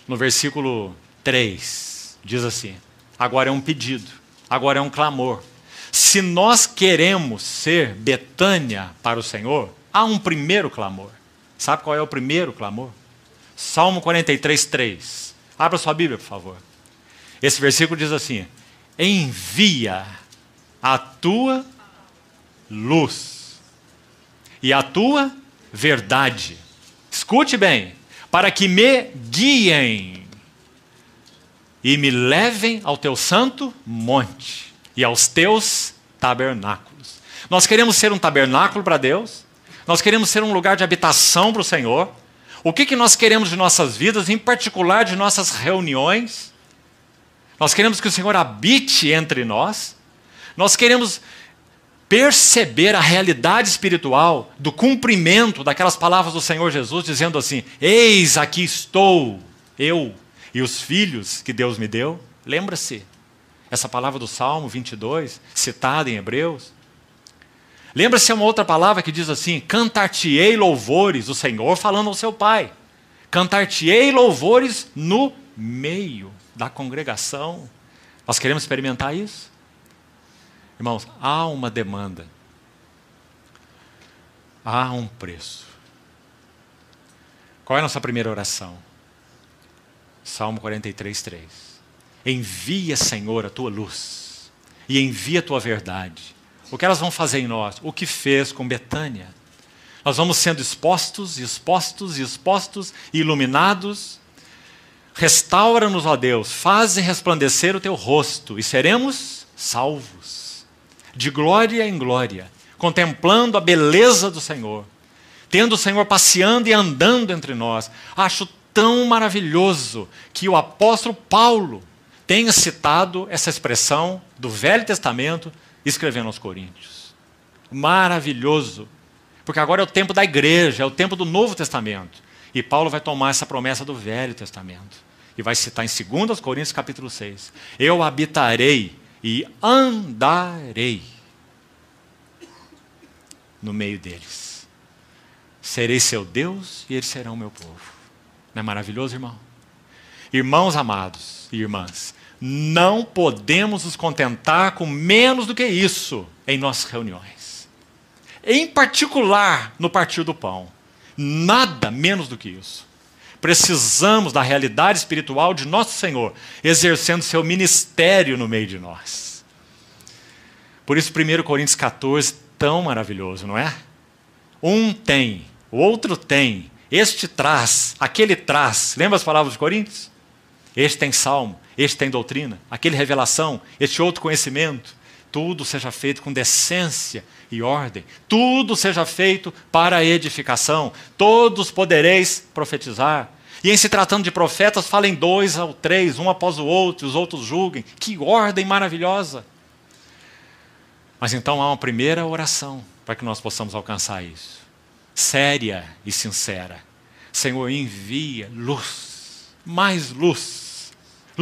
No versículo 3 diz assim: Agora é um pedido, agora é um clamor. Se nós queremos ser Betânia para o Senhor, Há um primeiro clamor. Sabe qual é o primeiro clamor? Salmo 43, 3. Abra sua Bíblia, por favor. Esse versículo diz assim: Envia a tua luz e a tua verdade. Escute bem, para que me guiem e me levem ao teu santo monte e aos teus tabernáculos. Nós queremos ser um tabernáculo para Deus, nós queremos ser um lugar de habitação para o Senhor. O que, que nós queremos de nossas vidas, em particular de nossas reuniões? Nós queremos que o Senhor habite entre nós. Nós queremos perceber a realidade espiritual do cumprimento daquelas palavras do Senhor Jesus, dizendo assim: Eis aqui estou, eu e os filhos que Deus me deu. Lembra-se, essa palavra do Salmo 22, citada em Hebreus. Lembra-se uma outra palavra que diz assim: cantar-te-ei louvores, o Senhor falando ao seu Pai. Cantar-te-ei louvores no meio da congregação. Nós queremos experimentar isso? Irmãos, há uma demanda, há um preço. Qual é a nossa primeira oração? Salmo 43, 3. Envia, Senhor, a tua luz, e envia a tua verdade, o que elas vão fazer em nós? O que fez com Betânia? Nós vamos sendo expostos, expostos, expostos, iluminados. Restaura-nos, ó Deus, faz resplandecer o teu rosto e seremos salvos, de glória em glória, contemplando a beleza do Senhor, tendo o Senhor passeando e andando entre nós. Acho tão maravilhoso que o apóstolo Paulo tenha citado essa expressão do Velho Testamento escrevendo aos Coríntios. Maravilhoso. Porque agora é o tempo da igreja, é o tempo do Novo Testamento. E Paulo vai tomar essa promessa do Velho Testamento. E vai citar em 2 Coríntios capítulo 6. Eu habitarei e andarei no meio deles. Serei seu Deus e eles serão meu povo. Não é maravilhoso, irmão? Irmãos amados e irmãs, não podemos nos contentar com menos do que isso em nossas reuniões. Em particular no partir do pão. Nada menos do que isso. Precisamos da realidade espiritual de nosso Senhor, exercendo seu ministério no meio de nós. Por isso, 1 Coríntios 14, tão maravilhoso, não é? Um tem, o outro tem, este traz, aquele traz. Lembra as palavras de Coríntios? Este tem salmo, este tem doutrina, aquele revelação, este outro conhecimento. Tudo seja feito com decência e ordem. Tudo seja feito para edificação. Todos podereis profetizar. E em se tratando de profetas, falem dois ou três, um após o outro, e os outros julguem. Que ordem maravilhosa! Mas então há uma primeira oração para que nós possamos alcançar isso. Séria e sincera. Senhor, envia luz, mais luz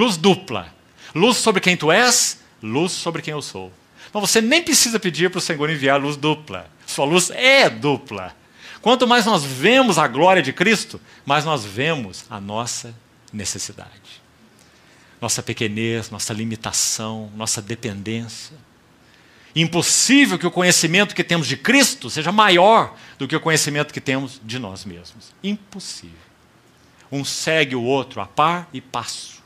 Luz dupla. Luz sobre quem tu és, luz sobre quem eu sou. Então você nem precisa pedir para o Senhor enviar luz dupla. Sua luz é dupla. Quanto mais nós vemos a glória de Cristo, mais nós vemos a nossa necessidade. Nossa pequenez, nossa limitação, nossa dependência. Impossível que o conhecimento que temos de Cristo seja maior do que o conhecimento que temos de nós mesmos. Impossível. Um segue o outro a par e passo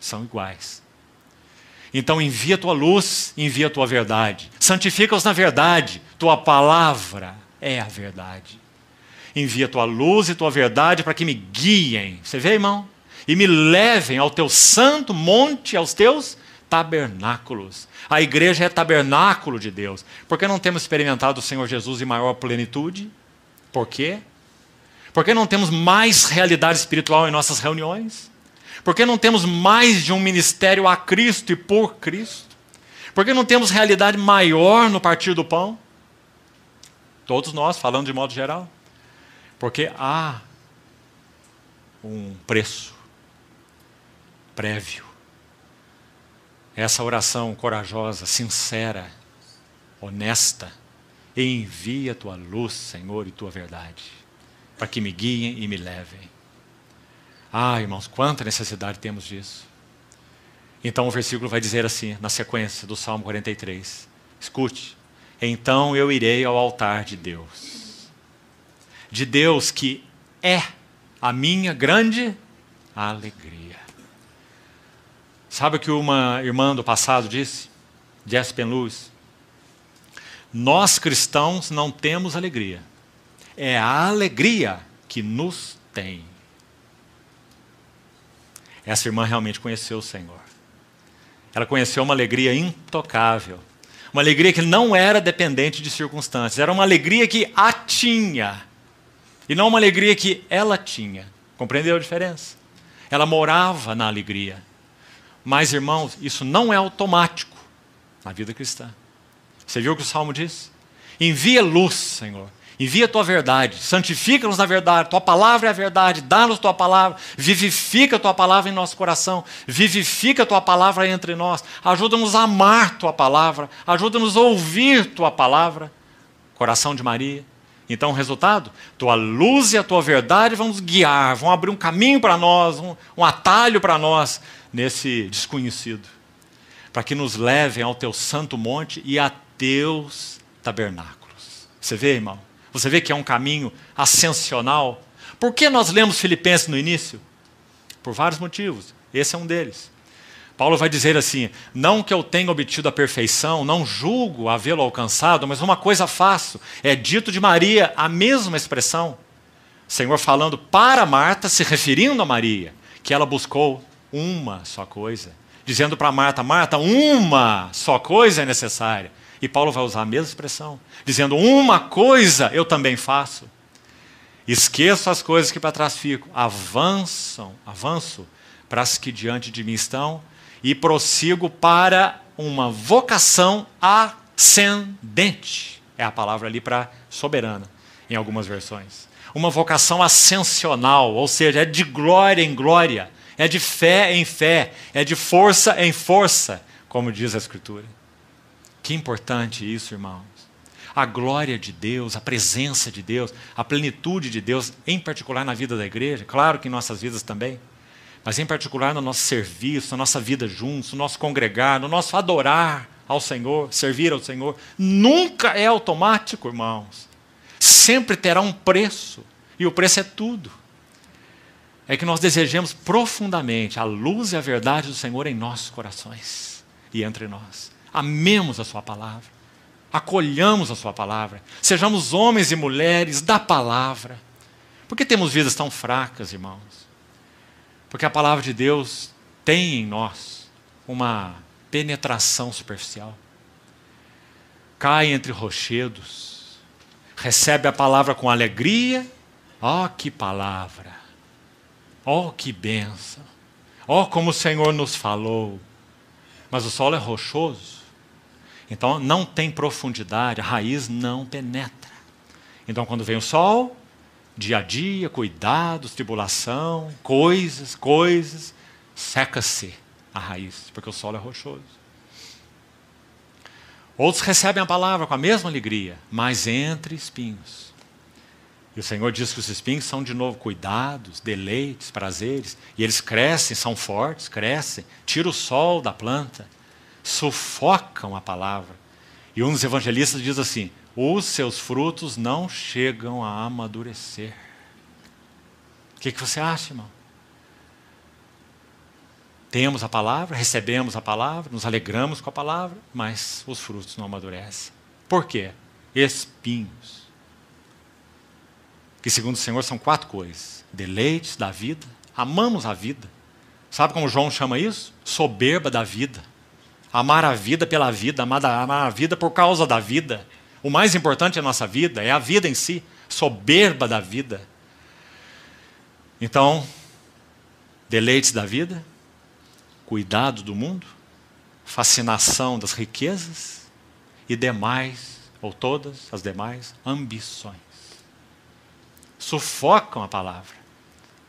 são iguais. Então envia a tua luz, envia a tua verdade. Santifica-os na verdade. Tua palavra é a verdade. Envia a tua luz e tua verdade para que me guiem. Você vê, irmão? E me levem ao teu santo monte, aos teus tabernáculos. A igreja é tabernáculo de Deus. Por que não temos experimentado o Senhor Jesus em maior plenitude? Por quê? Por que não temos mais realidade espiritual em nossas reuniões? Porque não temos mais de um ministério a Cristo e por Cristo? Porque não temos realidade maior no partir do pão? Todos nós, falando de modo geral. Porque há um preço prévio. Essa oração corajosa, sincera, honesta, envia tua luz, Senhor, e tua verdade, para que me guiem e me levem. Ah, irmãos, quanta necessidade temos disso. Então o versículo vai dizer assim, na sequência do Salmo 43. Escute. Então eu irei ao altar de Deus. De Deus que é a minha grande alegria. Sabe o que uma irmã do passado disse? Jess Penluz. Nós cristãos não temos alegria. É a alegria que nos tem. Essa irmã realmente conheceu o Senhor. Ela conheceu uma alegria intocável. Uma alegria que não era dependente de circunstâncias. Era uma alegria que a tinha. E não uma alegria que ela tinha. Compreendeu a diferença? Ela morava na alegria. Mas, irmãos, isso não é automático na vida cristã. Você viu o que o salmo diz? Envia luz, Senhor. Envia a tua verdade, santifica-nos na verdade, tua palavra é a verdade, dá-nos tua palavra, vivifica a tua palavra em nosso coração, vivifica a tua palavra entre nós, ajuda-nos a amar tua palavra, ajuda-nos a ouvir tua palavra. Coração de Maria. Então, o resultado? Tua luz e a tua verdade vão nos guiar, vão abrir um caminho para nós, um, um atalho para nós nesse desconhecido, para que nos levem ao teu santo monte e a teus tabernáculos. Você vê, irmão? Você vê que é um caminho ascensional. Por que nós lemos Filipenses no início? Por vários motivos. Esse é um deles. Paulo vai dizer assim: Não que eu tenha obtido a perfeição, não julgo havê-lo alcançado, mas uma coisa faço. É dito de Maria a mesma expressão. O Senhor falando para Marta, se referindo a Maria, que ela buscou uma só coisa. Dizendo para Marta: Marta, uma só coisa é necessária. E Paulo vai usar a mesma expressão, dizendo: Uma coisa eu também faço. Esqueço as coisas que para trás fico, avançam, avanço para as que diante de mim estão e prossigo para uma vocação ascendente. É a palavra ali para soberana, em algumas versões. Uma vocação ascensional, ou seja, é de glória em glória, é de fé em fé, é de força em força, como diz a Escritura. Que importante isso, irmãos. A glória de Deus, a presença de Deus, a plenitude de Deus, em particular na vida da igreja, claro que em nossas vidas também, mas em particular no nosso serviço, na nossa vida juntos, no nosso congregar, no nosso adorar ao Senhor, servir ao Senhor, nunca é automático, irmãos. Sempre terá um preço, e o preço é tudo é que nós desejemos profundamente a luz e a verdade do Senhor em nossos corações e entre nós amemos a Sua palavra, acolhamos a Sua palavra, sejamos homens e mulheres da palavra. Por que temos vidas tão fracas, irmãos? Porque a palavra de Deus tem em nós uma penetração superficial. Cai entre rochedos, recebe a palavra com alegria. Ó oh, que palavra! Ó oh, que benção! Ó oh, como o Senhor nos falou! Mas o solo é rochoso. Então não tem profundidade, a raiz não penetra. Então quando vem o sol, dia a dia, cuidados, tribulação, coisas, coisas, seca-se a raiz, porque o solo é rochoso. Outros recebem a palavra com a mesma alegria, mas entre espinhos. E o Senhor diz que os espinhos são de novo cuidados, deleites, prazeres, e eles crescem, são fortes, crescem, tira o sol da planta sufocam a palavra. E um dos evangelistas diz assim: os seus frutos não chegam a amadurecer. O que, que você acha, irmão? Temos a palavra, recebemos a palavra, nos alegramos com a palavra, mas os frutos não amadurecem. Por quê? Espinhos. Que, segundo o Senhor, são quatro coisas: deleites da vida, amamos a vida. Sabe como João chama isso? Soberba da vida amar a vida pela vida, amar a vida por causa da vida. O mais importante é a nossa vida, é a vida em si, soberba da vida. Então, deleites da vida, cuidado do mundo, fascinação das riquezas e demais, ou todas as demais, ambições. Sufocam a palavra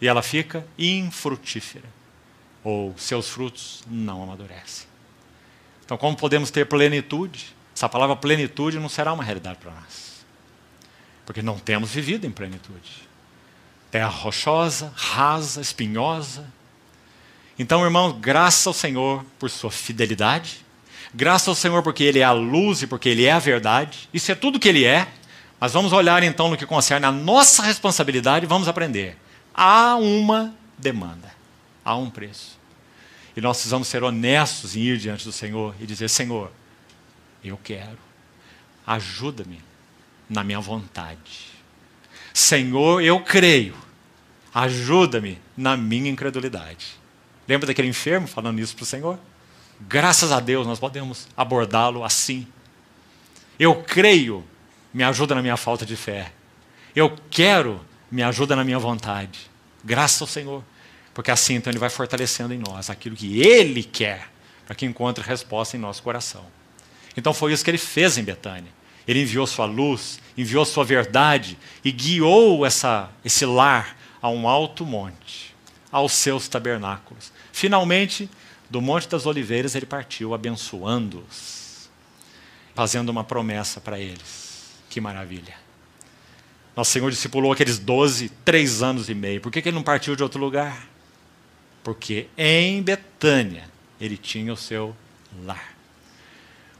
e ela fica infrutífera, ou seus frutos não amadurecem. Então, como podemos ter plenitude? Essa palavra plenitude não será uma realidade para nós. Porque não temos vivido em plenitude. Terra rochosa, rasa, espinhosa. Então, irmão, graças ao Senhor por sua fidelidade. Graças ao Senhor porque Ele é a luz e porque Ele é a verdade. Isso é tudo que Ele é. Mas vamos olhar então no que concerne a nossa responsabilidade e vamos aprender. Há uma demanda, há um preço nós precisamos ser honestos em ir diante do Senhor e dizer: Senhor, eu quero, ajuda-me na minha vontade. Senhor, eu creio, ajuda-me na minha incredulidade. Lembra daquele enfermo falando isso para o Senhor? Graças a Deus nós podemos abordá-lo assim. Eu creio, me ajuda na minha falta de fé. Eu quero, me ajuda na minha vontade. Graças ao Senhor. Porque assim, então, ele vai fortalecendo em nós aquilo que ele quer, para que encontre resposta em nosso coração. Então, foi isso que ele fez em Betânia. Ele enviou sua luz, enviou sua verdade e guiou essa, esse lar a um alto monte, aos seus tabernáculos. Finalmente, do Monte das Oliveiras, ele partiu abençoando-os, fazendo uma promessa para eles. Que maravilha! Nosso Senhor discipulou aqueles 12, três anos e meio. Por que, que ele não partiu de outro lugar? porque em Betânia ele tinha o seu lar.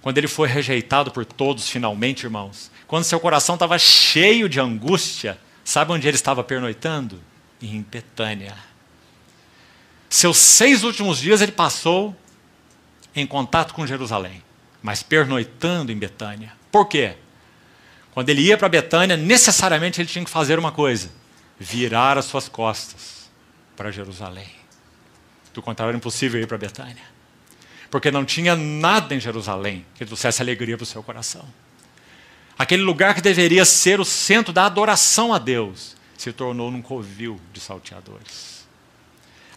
Quando ele foi rejeitado por todos, finalmente, irmãos, quando seu coração estava cheio de angústia, sabe onde ele estava pernoitando? Em Betânia. Seus seis últimos dias ele passou em contato com Jerusalém, mas pernoitando em Betânia. Por quê? Quando ele ia para Betânia, necessariamente ele tinha que fazer uma coisa: virar as suas costas para Jerusalém. Do contrário, era impossível ir para Betânia. Porque não tinha nada em Jerusalém que trouxesse alegria para o seu coração. Aquele lugar que deveria ser o centro da adoração a Deus se tornou num covil de salteadores.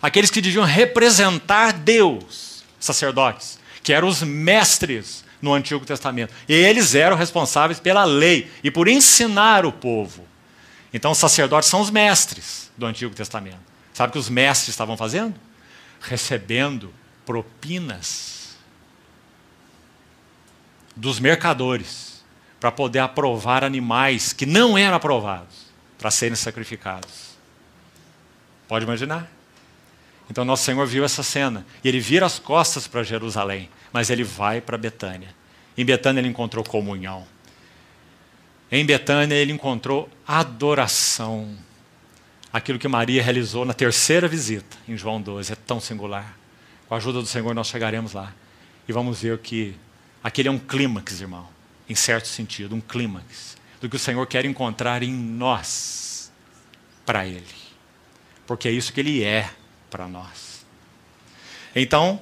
Aqueles que deviam representar Deus, sacerdotes, que eram os mestres no Antigo Testamento. E eles eram responsáveis pela lei e por ensinar o povo. Então, os sacerdotes são os mestres do Antigo Testamento. Sabe o que os mestres estavam fazendo? recebendo propinas dos mercadores para poder aprovar animais que não eram aprovados para serem sacrificados. Pode imaginar? Então nosso Senhor viu essa cena e ele vira as costas para Jerusalém, mas ele vai para Betânia. Em Betânia ele encontrou comunhão. Em Betânia ele encontrou adoração aquilo que Maria realizou na terceira visita em João 12. É tão singular. Com a ajuda do Senhor, nós chegaremos lá e vamos ver que aquele é um clímax, irmão, em certo sentido, um clímax do que o Senhor quer encontrar em nós para Ele, porque é isso que Ele é para nós. Então,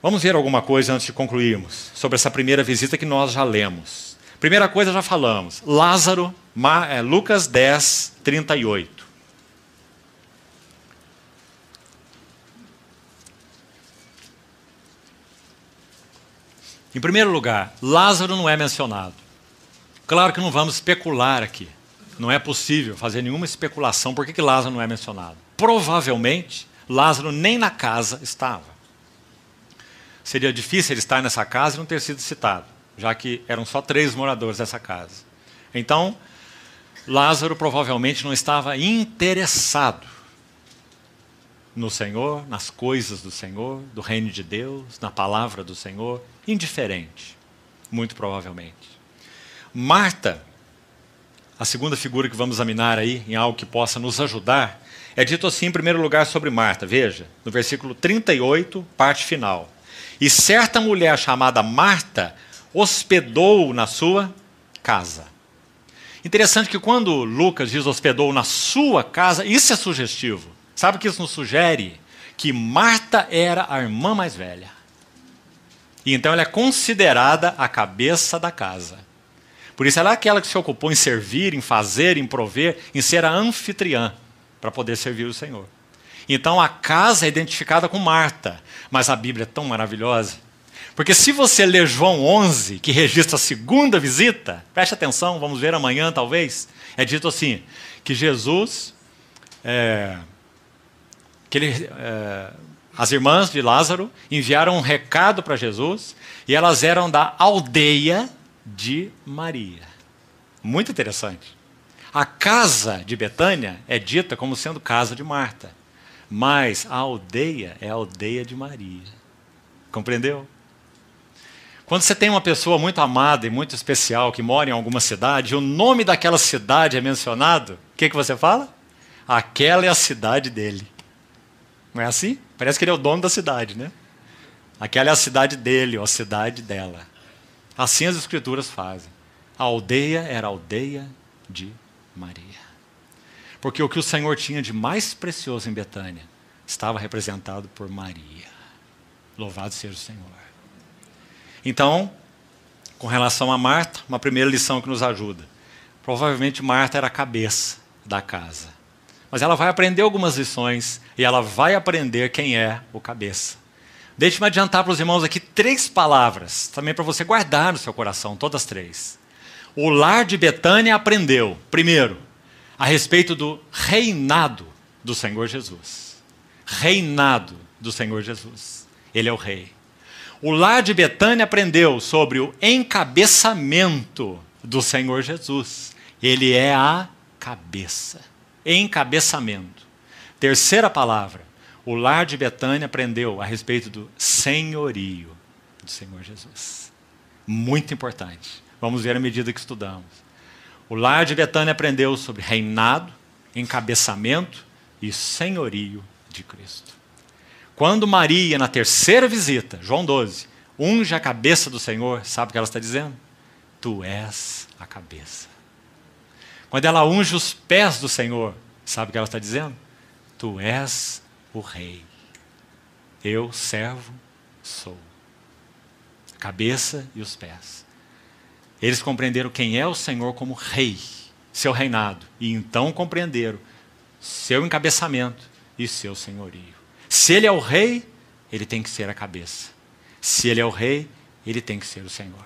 vamos ver alguma coisa antes de concluirmos sobre essa primeira visita que nós já lemos. Primeira coisa já falamos. Lázaro, é, Lucas 10, 38. Em primeiro lugar, Lázaro não é mencionado. Claro que não vamos especular aqui. Não é possível fazer nenhuma especulação por que, que Lázaro não é mencionado. Provavelmente, Lázaro nem na casa estava. Seria difícil ele estar nessa casa e não ter sido citado já que eram só três moradores dessa casa. Então, Lázaro provavelmente não estava interessado no Senhor, nas coisas do Senhor, do reino de Deus, na palavra do Senhor, indiferente, muito provavelmente. Marta, a segunda figura que vamos examinar aí, em algo que possa nos ajudar, é dito assim em primeiro lugar sobre Marta, veja, no versículo 38, parte final. E certa mulher chamada Marta hospedou na sua casa. Interessante que quando Lucas diz hospedou na sua casa, isso é sugestivo. Sabe o que isso nos sugere? Que Marta era a irmã mais velha. E então ela é considerada a cabeça da casa. Por isso ela é aquela que se ocupou em servir, em fazer, em prover, em ser a anfitriã para poder servir o Senhor. Então a casa é identificada com Marta, mas a Bíblia é tão maravilhosa porque se você ler João 11, que registra a segunda visita, preste atenção, vamos ver amanhã talvez, é dito assim: que Jesus, é, que ele, é, as irmãs de Lázaro enviaram um recado para Jesus e elas eram da aldeia de Maria. Muito interessante. A casa de Betânia é dita como sendo casa de Marta, mas a aldeia é a aldeia de Maria. Compreendeu? Quando você tem uma pessoa muito amada e muito especial que mora em alguma cidade, e o nome daquela cidade é mencionado, o que, que você fala? Aquela é a cidade dele. Não é assim? Parece que ele é o dono da cidade, né? Aquela é a cidade dele, ou a cidade dela. Assim as escrituras fazem. A aldeia era a aldeia de Maria. Porque o que o Senhor tinha de mais precioso em Betânia estava representado por Maria. Louvado seja o Senhor. Então, com relação a Marta, uma primeira lição que nos ajuda. Provavelmente Marta era a cabeça da casa. Mas ela vai aprender algumas lições e ela vai aprender quem é o cabeça. Deixe-me adiantar para os irmãos aqui três palavras, também para você guardar no seu coração, todas três. O lar de Betânia aprendeu, primeiro, a respeito do reinado do Senhor Jesus. Reinado do Senhor Jesus. Ele é o rei. O lar de Betânia aprendeu sobre o encabeçamento do Senhor Jesus. Ele é a cabeça. Encabeçamento. Terceira palavra. O lar de Betânia aprendeu a respeito do senhorio do Senhor Jesus. Muito importante. Vamos ver à medida que estudamos. O lar de Betânia aprendeu sobre reinado, encabeçamento e senhorio de Cristo. Quando Maria, na terceira visita, João 12, unge a cabeça do Senhor, sabe o que ela está dizendo? Tu és a cabeça. Quando ela unge os pés do Senhor, sabe o que ela está dizendo? Tu és o Rei. Eu, servo, sou. A cabeça e os pés. Eles compreenderam quem é o Senhor como Rei, seu reinado. E então compreenderam seu encabeçamento e seu senhorio. Se ele é o rei, ele tem que ser a cabeça. Se ele é o rei, ele tem que ser o Senhor.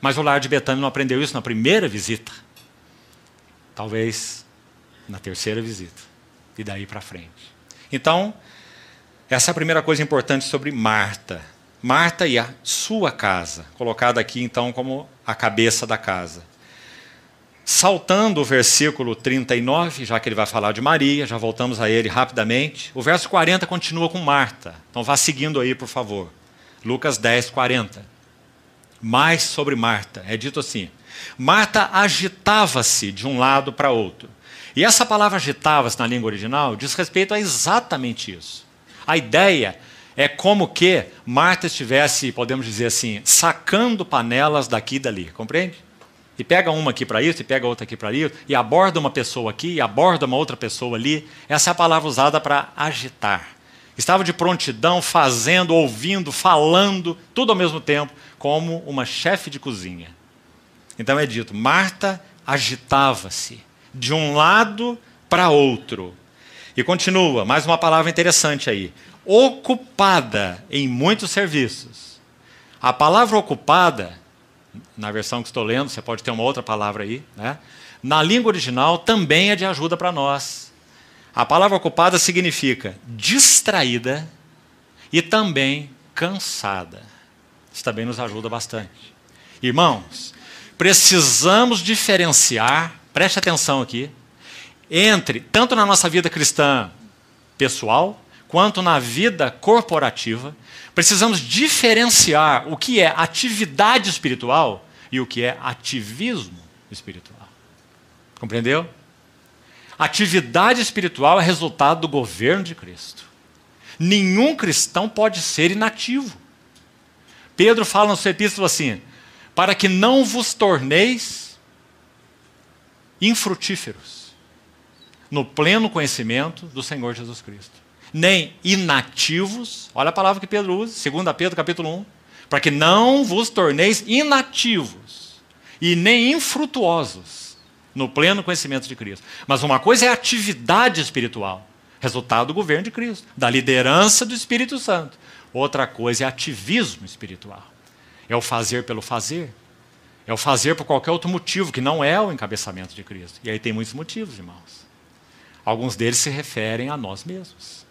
Mas o lar de Betânia não aprendeu isso na primeira visita. Talvez na terceira visita. E daí para frente. Então, essa é a primeira coisa importante sobre Marta. Marta e a sua casa, colocada aqui então como a cabeça da casa. Saltando o versículo 39, já que ele vai falar de Maria, já voltamos a ele rapidamente. O verso 40 continua com Marta. Então vá seguindo aí, por favor. Lucas 10, 40. Mais sobre Marta. É dito assim: Marta agitava-se de um lado para outro. E essa palavra agitava-se na língua original diz respeito a exatamente isso. A ideia é como que Marta estivesse, podemos dizer assim, sacando panelas daqui e dali, compreende? e pega uma aqui para isso, e pega outra aqui para isso, e aborda uma pessoa aqui, e aborda uma outra pessoa ali. Essa é a palavra usada para agitar. Estava de prontidão, fazendo, ouvindo, falando, tudo ao mesmo tempo, como uma chefe de cozinha. Então é dito: Marta agitava-se de um lado para outro. E continua, mais uma palavra interessante aí: ocupada em muitos serviços. A palavra ocupada na versão que estou lendo, você pode ter uma outra palavra aí, né? na língua original também é de ajuda para nós. A palavra ocupada significa distraída e também cansada. Isso também nos ajuda bastante. Irmãos, precisamos diferenciar, preste atenção aqui, entre tanto na nossa vida cristã pessoal, quanto na vida corporativa, precisamos diferenciar o que é atividade espiritual e o que é ativismo espiritual. Compreendeu? Atividade espiritual é resultado do governo de Cristo. Nenhum cristão pode ser inativo. Pedro fala no seu epístolo assim: para que não vos torneis infrutíferos no pleno conhecimento do Senhor Jesus Cristo nem inativos. Olha a palavra que Pedro usa, 2 Pedro capítulo 1. Para que não vos torneis inativos e nem infrutuosos no pleno conhecimento de Cristo. Mas uma coisa é atividade espiritual, resultado do governo de Cristo, da liderança do Espírito Santo. Outra coisa é ativismo espiritual. É o fazer pelo fazer. É o fazer por qualquer outro motivo, que não é o encabeçamento de Cristo. E aí tem muitos motivos, irmãos. Alguns deles se referem a nós mesmos.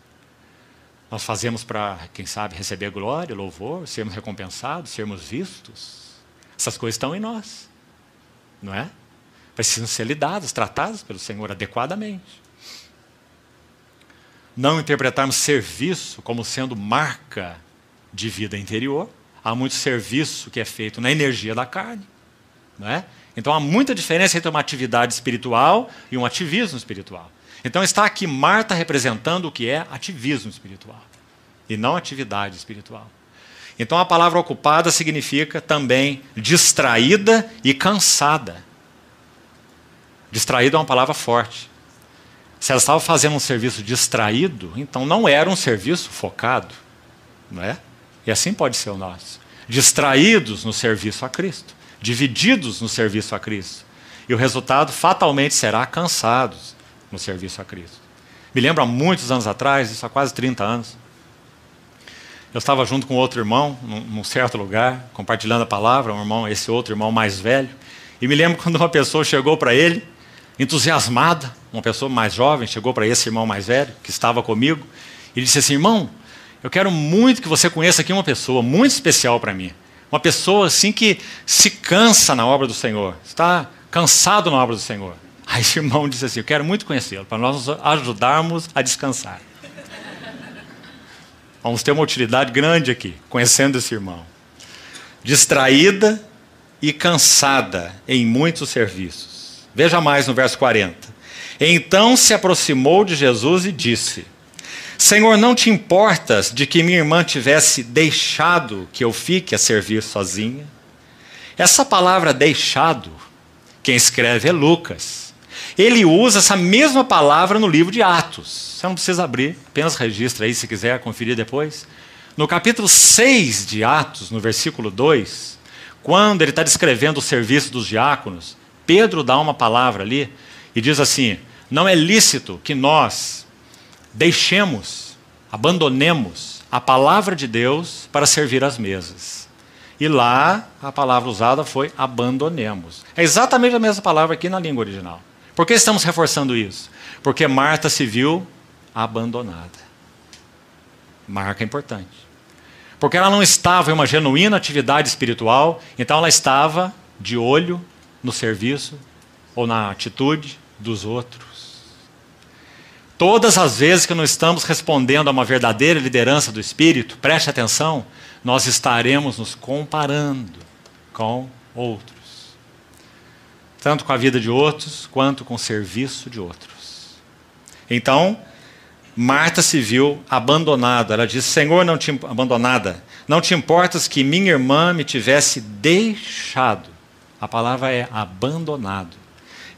Nós fazemos para, quem sabe, receber glória, louvor, sermos recompensados, sermos vistos. Essas coisas estão em nós, não é? Precisam ser lidadas, tratadas pelo Senhor adequadamente. Não interpretarmos serviço como sendo marca de vida interior. Há muito serviço que é feito na energia da carne, não é? Então há muita diferença entre uma atividade espiritual e um ativismo espiritual. Então está aqui Marta representando o que é ativismo espiritual e não atividade espiritual. Então a palavra ocupada significa também distraída e cansada. Distraída é uma palavra forte. Se ela estava fazendo um serviço distraído, então não era um serviço focado, não é? E assim pode ser o nosso. Distraídos no serviço a Cristo divididos no serviço a Cristo. E o resultado fatalmente será cansados no serviço a Cristo. Me lembro há muitos anos atrás, isso há quase 30 anos. Eu estava junto com outro irmão, num, num certo lugar, compartilhando a palavra, um irmão, esse outro irmão mais velho. E me lembro quando uma pessoa chegou para ele, entusiasmada, uma pessoa mais jovem, chegou para esse irmão mais velho, que estava comigo, e disse assim: Irmão, eu quero muito que você conheça aqui uma pessoa muito especial para mim. Uma pessoa assim que se cansa na obra do Senhor, está cansado na obra do Senhor. Aí esse irmão disse assim: Eu quero muito conhecê-lo, para nós nos ajudarmos a descansar. Vamos ter uma utilidade grande aqui, conhecendo esse irmão. Distraída e cansada em muitos serviços. Veja mais no verso 40. Então se aproximou de Jesus e disse: Senhor, não te importas de que minha irmã tivesse deixado que eu fique a servir sozinha? Essa palavra deixado, quem escreve é Lucas. Ele usa essa mesma palavra no livro de Atos. Você não precisa abrir, apenas registra aí se quiser conferir depois. No capítulo 6 de Atos, no versículo 2, quando ele está descrevendo o serviço dos diáconos, Pedro dá uma palavra ali e diz assim: Não é lícito que nós, Deixemos, abandonemos a palavra de Deus para servir as mesas. E lá a palavra usada foi abandonemos. É exatamente a mesma palavra aqui na língua original. Por que estamos reforçando isso? Porque Marta se viu abandonada. Marca importante. Porque ela não estava em uma genuína atividade espiritual, então ela estava de olho no serviço ou na atitude dos outros. Todas as vezes que não estamos respondendo a uma verdadeira liderança do Espírito, preste atenção, nós estaremos nos comparando com outros. Tanto com a vida de outros, quanto com o serviço de outros. Então, Marta se viu abandonada. Ela disse: Senhor, não te abandonada. Não te importas que minha irmã me tivesse deixado. A palavra é abandonado.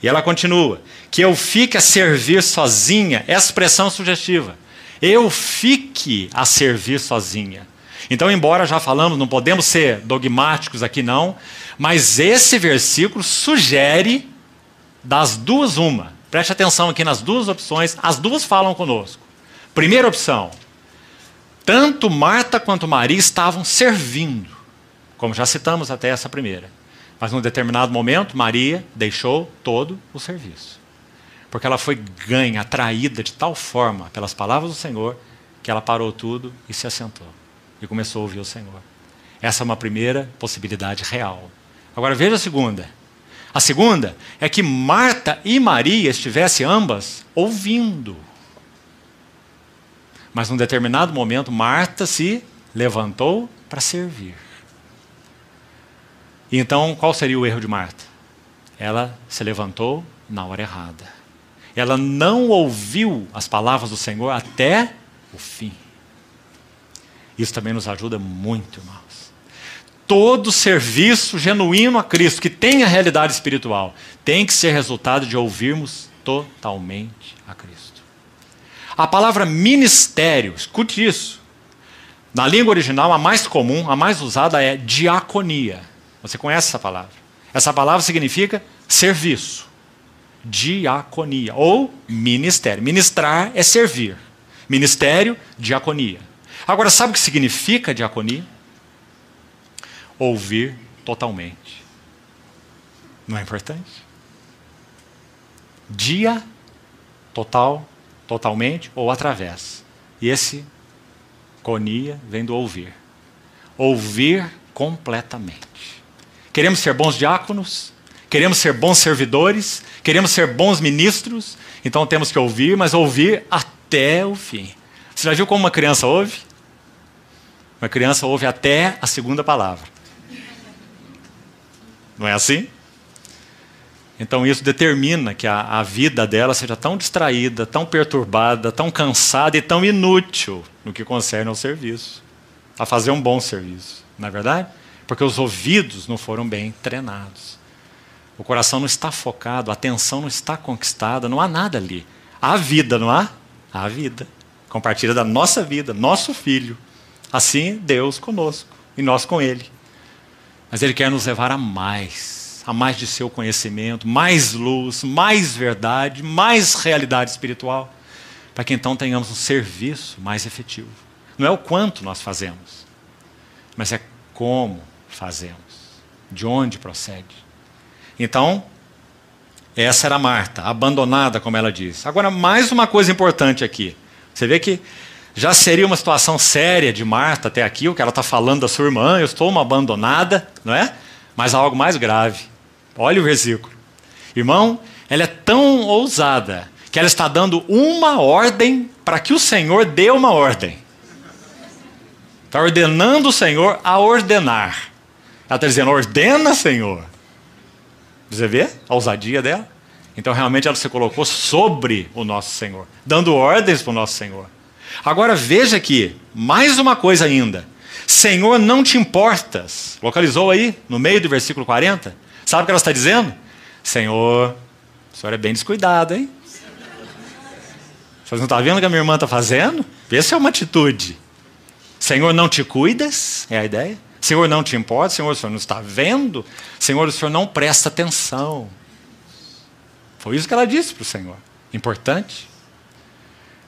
E ela continua: que eu fique a servir sozinha, é expressão sugestiva. Eu fique a servir sozinha. Então, embora já falamos, não podemos ser dogmáticos aqui não, mas esse versículo sugere das duas uma. Preste atenção aqui nas duas opções, as duas falam conosco. Primeira opção: tanto Marta quanto Maria estavam servindo, como já citamos até essa primeira. Mas num determinado momento, Maria deixou todo o serviço. Porque ela foi ganha, atraída de tal forma pelas palavras do Senhor, que ela parou tudo e se assentou. E começou a ouvir o Senhor. Essa é uma primeira possibilidade real. Agora veja a segunda. A segunda é que Marta e Maria estivessem ambas ouvindo. Mas num determinado momento, Marta se levantou para servir. Então, qual seria o erro de Marta? Ela se levantou na hora errada. Ela não ouviu as palavras do Senhor até o fim. Isso também nos ajuda muito, irmãos. Todo serviço genuíno a Cristo, que tem a realidade espiritual, tem que ser resultado de ouvirmos totalmente a Cristo. A palavra ministério, escute isso. Na língua original, a mais comum, a mais usada é diaconia você conhece essa palavra. Essa palavra significa serviço, diaconia ou ministério. Ministrar é servir. Ministério, diaconia. Agora, sabe o que significa diaconia? Ouvir totalmente. Não é importante? Dia, total, totalmente ou através. E esse conia vem do ouvir. Ouvir completamente. Queremos ser bons diáconos, queremos ser bons servidores, queremos ser bons ministros, então temos que ouvir, mas ouvir até o fim. Você já viu como uma criança ouve? Uma criança ouve até a segunda palavra. Não é assim? Então isso determina que a, a, vida dela seja tão distraída, tão perturbada, tão cansada e tão inútil no que concerne ao serviço, a fazer um bom serviço, não é verdade? Porque os ouvidos não foram bem treinados. O coração não está focado, a atenção não está conquistada, não há nada ali. Há vida, não há? Há vida. Compartilha da nossa vida, nosso filho. Assim, Deus conosco e nós com ele. Mas ele quer nos levar a mais, a mais de seu conhecimento, mais luz, mais verdade, mais realidade espiritual, para que então tenhamos um serviço mais efetivo. Não é o quanto nós fazemos, mas é como fazemos? De onde procede? Então, essa era Marta, abandonada, como ela diz. Agora, mais uma coisa importante aqui. Você vê que já seria uma situação séria de Marta até aqui, o que ela está falando da sua irmã, eu estou uma abandonada, não é? Mas há algo mais grave. Olha o versículo. Irmão, ela é tão ousada que ela está dando uma ordem para que o Senhor dê uma ordem. Está ordenando o Senhor a ordenar. Ela está dizendo: ordena, Senhor. Você vê a ousadia dela? Então realmente ela se colocou sobre o nosso Senhor, dando ordens para o nosso Senhor. Agora veja aqui, mais uma coisa ainda. Senhor, não te importas. Localizou aí, no meio do versículo 40? Sabe o que ela está dizendo? Senhor, a senhora é bem descuidada, hein? você não está vendo o que a minha irmã está fazendo? Essa é uma atitude. Senhor, não te cuidas? É a ideia. Senhor, não te importa? Senhor, o senhor não está vendo? Senhor, o senhor não presta atenção. Foi isso que ela disse para o Senhor. Importante.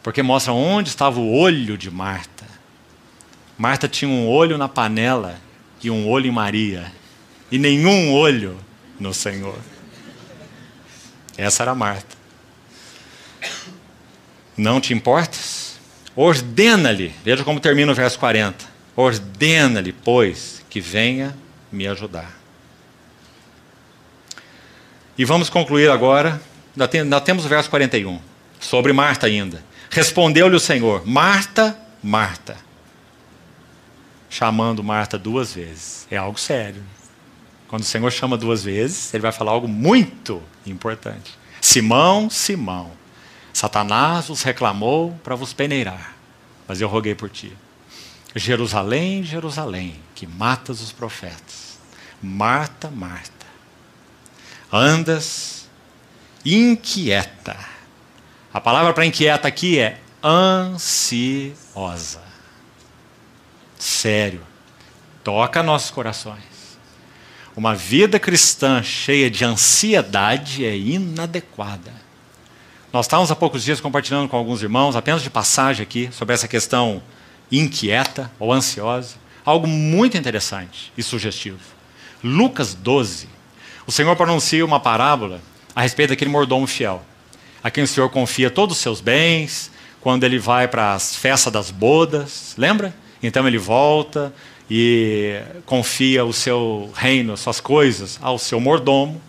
Porque mostra onde estava o olho de Marta. Marta tinha um olho na panela e um olho em Maria. E nenhum olho no Senhor. Essa era Marta. Não te importas? Ordena-lhe. Veja como termina o verso 40 Ordena-lhe, pois, que venha me ajudar. E vamos concluir agora, Nós temos o verso 41, sobre Marta ainda. Respondeu-lhe o Senhor: Marta, Marta. Chamando Marta duas vezes. É algo sério. Quando o Senhor chama duas vezes, ele vai falar algo muito importante. Simão, Simão, Satanás vos reclamou para vos peneirar, mas eu roguei por ti. Jerusalém, Jerusalém, que matas os profetas. Marta, Marta, andas inquieta. A palavra para inquieta aqui é ansiosa. Sério, toca nossos corações. Uma vida cristã cheia de ansiedade é inadequada. Nós estávamos há poucos dias compartilhando com alguns irmãos, apenas de passagem aqui, sobre essa questão inquieta ou ansiosa. Algo muito interessante e sugestivo. Lucas 12. O Senhor pronuncia uma parábola a respeito daquele mordomo fiel, a quem o Senhor confia todos os seus bens, quando ele vai para as festas das bodas, lembra? Então ele volta e confia o seu reino, as suas coisas, ao seu mordomo.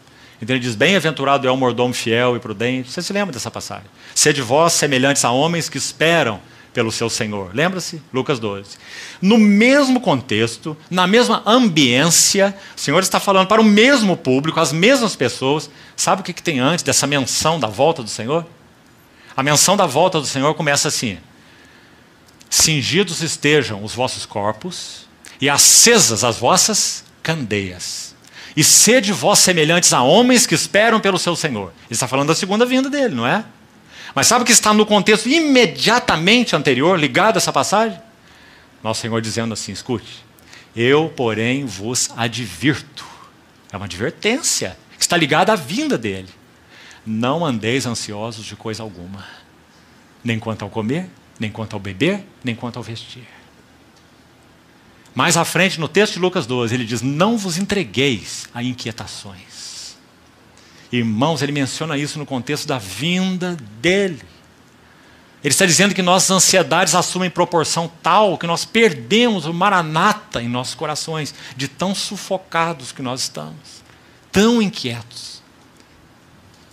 Então ele diz: Bem-aventurado é o mordomo fiel e prudente. Você se lembra dessa passagem? Sede vós semelhantes a homens que esperam pelo seu Senhor. Lembra-se? Lucas 12. No mesmo contexto, na mesma ambiência, o Senhor está falando para o mesmo público, as mesmas pessoas. Sabe o que, tem antes dessa menção da volta do Senhor? A menção da volta do Senhor começa assim: Cingidos estejam os vossos corpos e acesas as vossas candeias. E sede vós semelhantes a homens que esperam pelo seu Senhor. Ele está falando da segunda vinda dele, não é? Mas sabe o que está no contexto imediatamente anterior, ligado a essa passagem? Nosso Senhor dizendo assim: escute, eu, porém, vos advirto. É uma advertência que está ligada à vinda dele. Não andeis ansiosos de coisa alguma, nem quanto ao comer, nem quanto ao beber, nem quanto ao vestir. Mais à frente, no texto de Lucas 12, ele diz: Não vos entregueis a inquietações. Irmãos, ele menciona isso no contexto da vinda dele. Ele está dizendo que nossas ansiedades assumem proporção tal que nós perdemos o maranata em nossos corações, de tão sufocados que nós estamos, tão inquietos,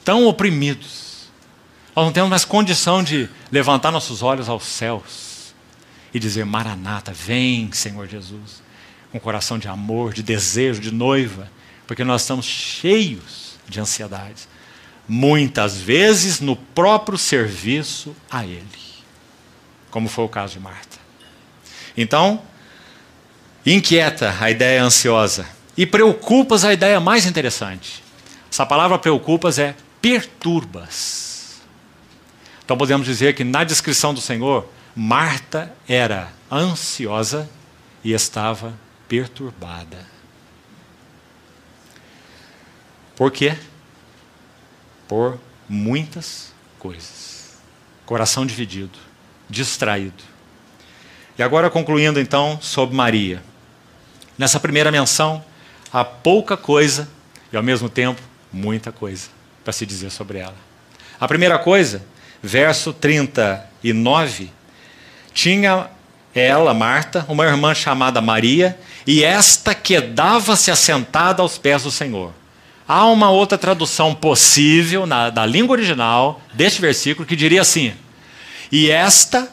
tão oprimidos. Nós não temos mais condição de levantar nossos olhos aos céus e dizer: Maranata, vem, Senhor Jesus, com coração de amor, de desejo, de noiva, porque nós estamos cheios de ansiedades. Muitas vezes no próprio serviço a Ele, como foi o caso de Marta. Então, inquieta a ideia ansiosa e preocupas a ideia mais interessante. Essa palavra preocupas é perturbas. Então podemos dizer que na descrição do Senhor, Marta era ansiosa e estava perturbada. Por quê? Por muitas coisas. Coração dividido, distraído. E agora concluindo então sobre Maria. Nessa primeira menção, há pouca coisa e ao mesmo tempo muita coisa para se dizer sobre ela. A primeira coisa, verso 39, tinha ela, Marta, uma irmã chamada Maria, e esta quedava-se assentada aos pés do Senhor. Há uma outra tradução possível na, na língua original deste versículo que diria assim: E esta,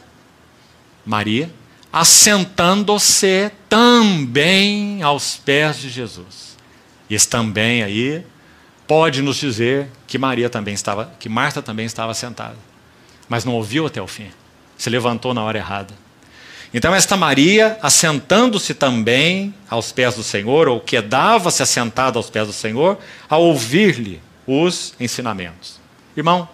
Maria, assentando-se também aos pés de Jesus. E esse também aí pode nos dizer que Maria também estava, que Marta também estava sentada, mas não ouviu até o fim. Se levantou na hora errada. Então, esta Maria, assentando-se também aos pés do Senhor, ou quedava-se assentada aos pés do Senhor, a ouvir-lhe os ensinamentos. Irmão,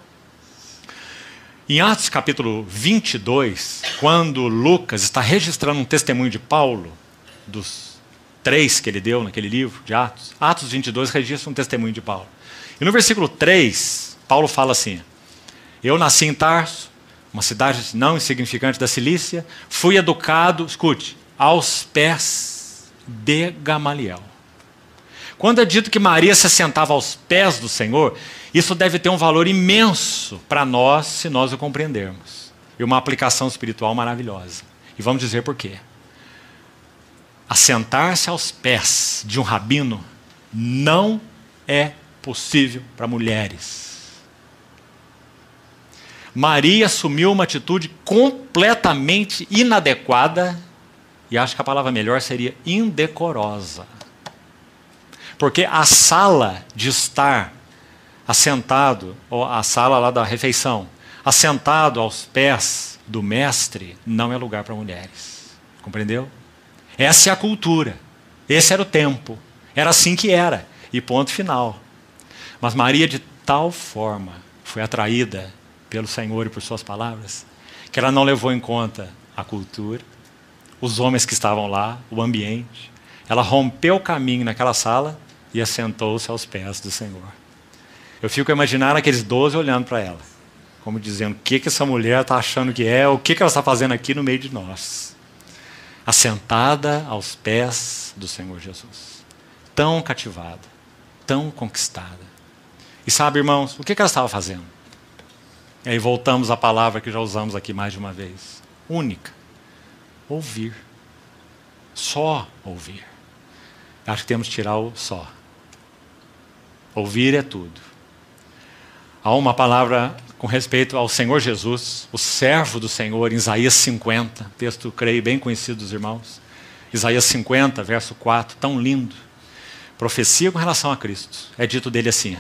em Atos capítulo 22, quando Lucas está registrando um testemunho de Paulo, dos três que ele deu naquele livro de Atos, Atos 22 registra um testemunho de Paulo. E no versículo 3, Paulo fala assim: Eu nasci em Tarso uma cidade não insignificante da Cilícia, fui educado, escute, aos pés de Gamaliel. Quando é dito que Maria se assentava aos pés do Senhor, isso deve ter um valor imenso para nós, se nós o compreendermos. E uma aplicação espiritual maravilhosa. E vamos dizer por quê. Assentar-se aos pés de um rabino não é possível para mulheres. Maria assumiu uma atitude completamente inadequada, e acho que a palavra melhor seria indecorosa. Porque a sala de estar assentado, ou a sala lá da refeição, assentado aos pés do mestre, não é lugar para mulheres. Compreendeu? Essa é a cultura. Esse era o tempo. Era assim que era. E ponto final. Mas Maria, de tal forma, foi atraída pelo Senhor e por suas palavras, que ela não levou em conta a cultura, os homens que estavam lá, o ambiente. Ela rompeu o caminho naquela sala e assentou-se aos pés do Senhor. Eu fico a imaginar aqueles doze olhando para ela, como dizendo: o que, que essa mulher está achando que é, o que, que ela está fazendo aqui no meio de nós. Assentada aos pés do Senhor Jesus, tão cativada, tão conquistada. E sabe, irmãos, o que, que ela estava fazendo? E aí voltamos à palavra que já usamos aqui mais de uma vez: única. Ouvir. Só ouvir. Acho que temos que tirar o só. Ouvir é tudo. Há uma palavra com respeito ao Senhor Jesus, o servo do Senhor, em Isaías 50, texto, creio, bem conhecido dos irmãos. Isaías 50, verso 4, tão lindo. Profecia com relação a Cristo. É dito dele assim: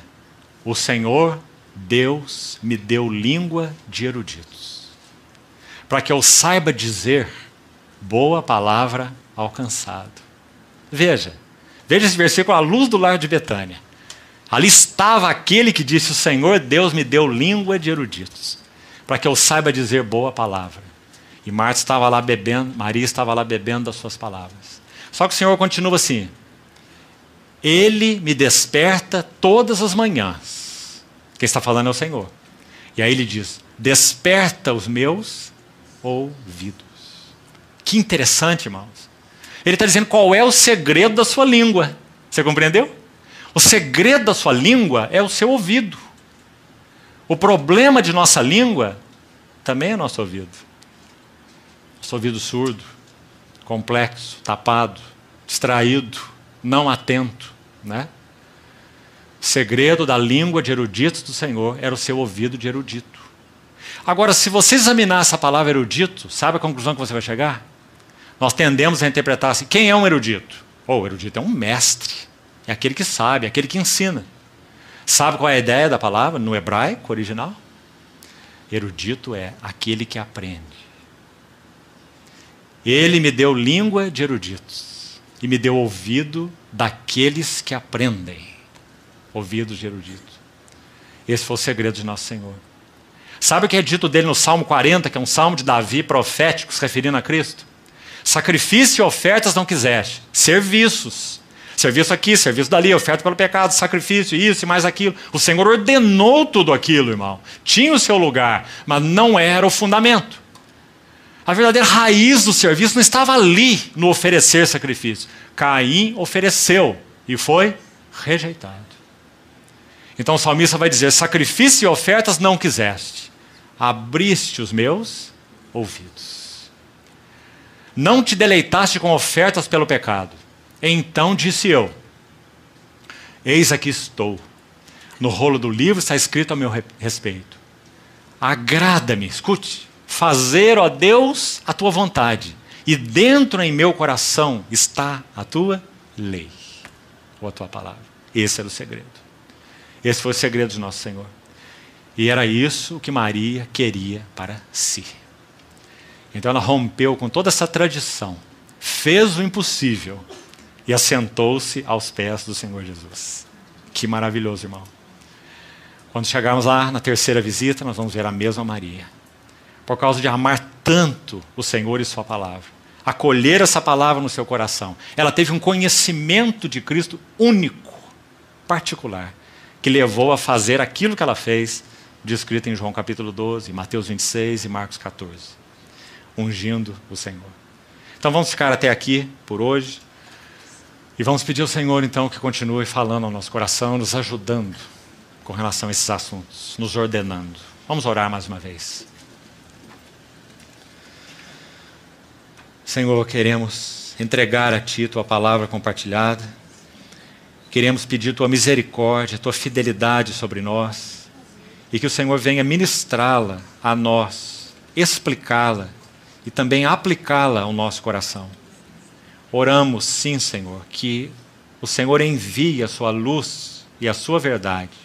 O Senhor Deus me deu língua de eruditos, para que eu saiba dizer boa palavra alcançado. Veja, veja esse versículo à luz do lar de Betânia. Ali estava aquele que disse: O Senhor Deus me deu língua de eruditos, para que eu saiba dizer boa palavra. E Marta estava lá bebendo, Maria estava lá bebendo das suas palavras. Só que o Senhor continua assim: Ele me desperta todas as manhãs quem está falando é o Senhor. E aí ele diz: Desperta os meus ouvidos. Que interessante, irmãos. Ele está dizendo qual é o segredo da sua língua. Você compreendeu? O segredo da sua língua é o seu ouvido. O problema de nossa língua também é nosso ouvido. Nosso ouvido surdo, complexo, tapado, distraído, não atento, né? segredo da língua de erudito do Senhor era o seu ouvido de erudito. Agora, se você examinar essa palavra erudito, sabe a conclusão que você vai chegar? Nós tendemos a interpretar assim: quem é um erudito? Oh, o erudito é um mestre, é aquele que sabe, é aquele que ensina. Sabe qual é a ideia da palavra no hebraico original? Erudito é aquele que aprende. Ele me deu língua de eruditos e me deu ouvido daqueles que aprendem ouvidos de erudito. Esse foi o segredo de nosso Senhor. Sabe o que é dito dele no Salmo 40, que é um salmo de Davi profético se referindo a Cristo? Sacrifício e ofertas não quiseste, serviços. Serviço aqui, serviço dali, oferta pelo pecado, sacrifício, isso e mais aquilo. O Senhor ordenou tudo aquilo, irmão. Tinha o seu lugar, mas não era o fundamento. A verdadeira raiz do serviço não estava ali no oferecer sacrifício. Caim ofereceu e foi rejeitado. Então o salmista vai dizer: Sacrifício e ofertas não quiseste, abriste os meus ouvidos. Não te deleitaste com ofertas pelo pecado. Então disse eu: Eis aqui estou. No rolo do livro está escrito a meu respeito. Agrada-me, escute, fazer, ó Deus, a tua vontade, e dentro em meu coração está a tua lei, ou a tua palavra. Esse era o segredo. Esse foi o segredo de nosso Senhor. E era isso que Maria queria para si. Então ela rompeu com toda essa tradição, fez o impossível e assentou-se aos pés do Senhor Jesus. Que maravilhoso, irmão. Quando chegarmos lá na terceira visita, nós vamos ver a mesma Maria. Por causa de amar tanto o Senhor e Sua palavra, acolher essa palavra no seu coração, ela teve um conhecimento de Cristo único, particular que levou a fazer aquilo que ela fez, descrito em João capítulo 12, Mateus 26 e Marcos 14, ungindo o Senhor. Então vamos ficar até aqui por hoje e vamos pedir ao Senhor então que continue falando ao nosso coração, nos ajudando com relação a esses assuntos, nos ordenando. Vamos orar mais uma vez. Senhor, queremos entregar a Ti tua palavra compartilhada Queremos pedir tua misericórdia, tua fidelidade sobre nós e que o Senhor venha ministrá-la a nós, explicá-la e também aplicá-la ao nosso coração. Oramos, sim, Senhor, que o Senhor envie a sua luz e a sua verdade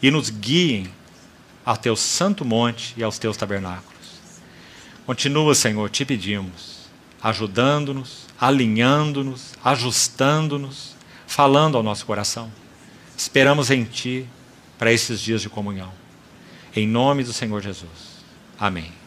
e nos guiem ao teu santo monte e aos teus tabernáculos. Continua, Senhor, te pedimos, ajudando-nos, alinhando-nos, ajustando-nos falando ao nosso coração. Esperamos em Ti para esses dias de comunhão. Em nome do Senhor Jesus. Amém.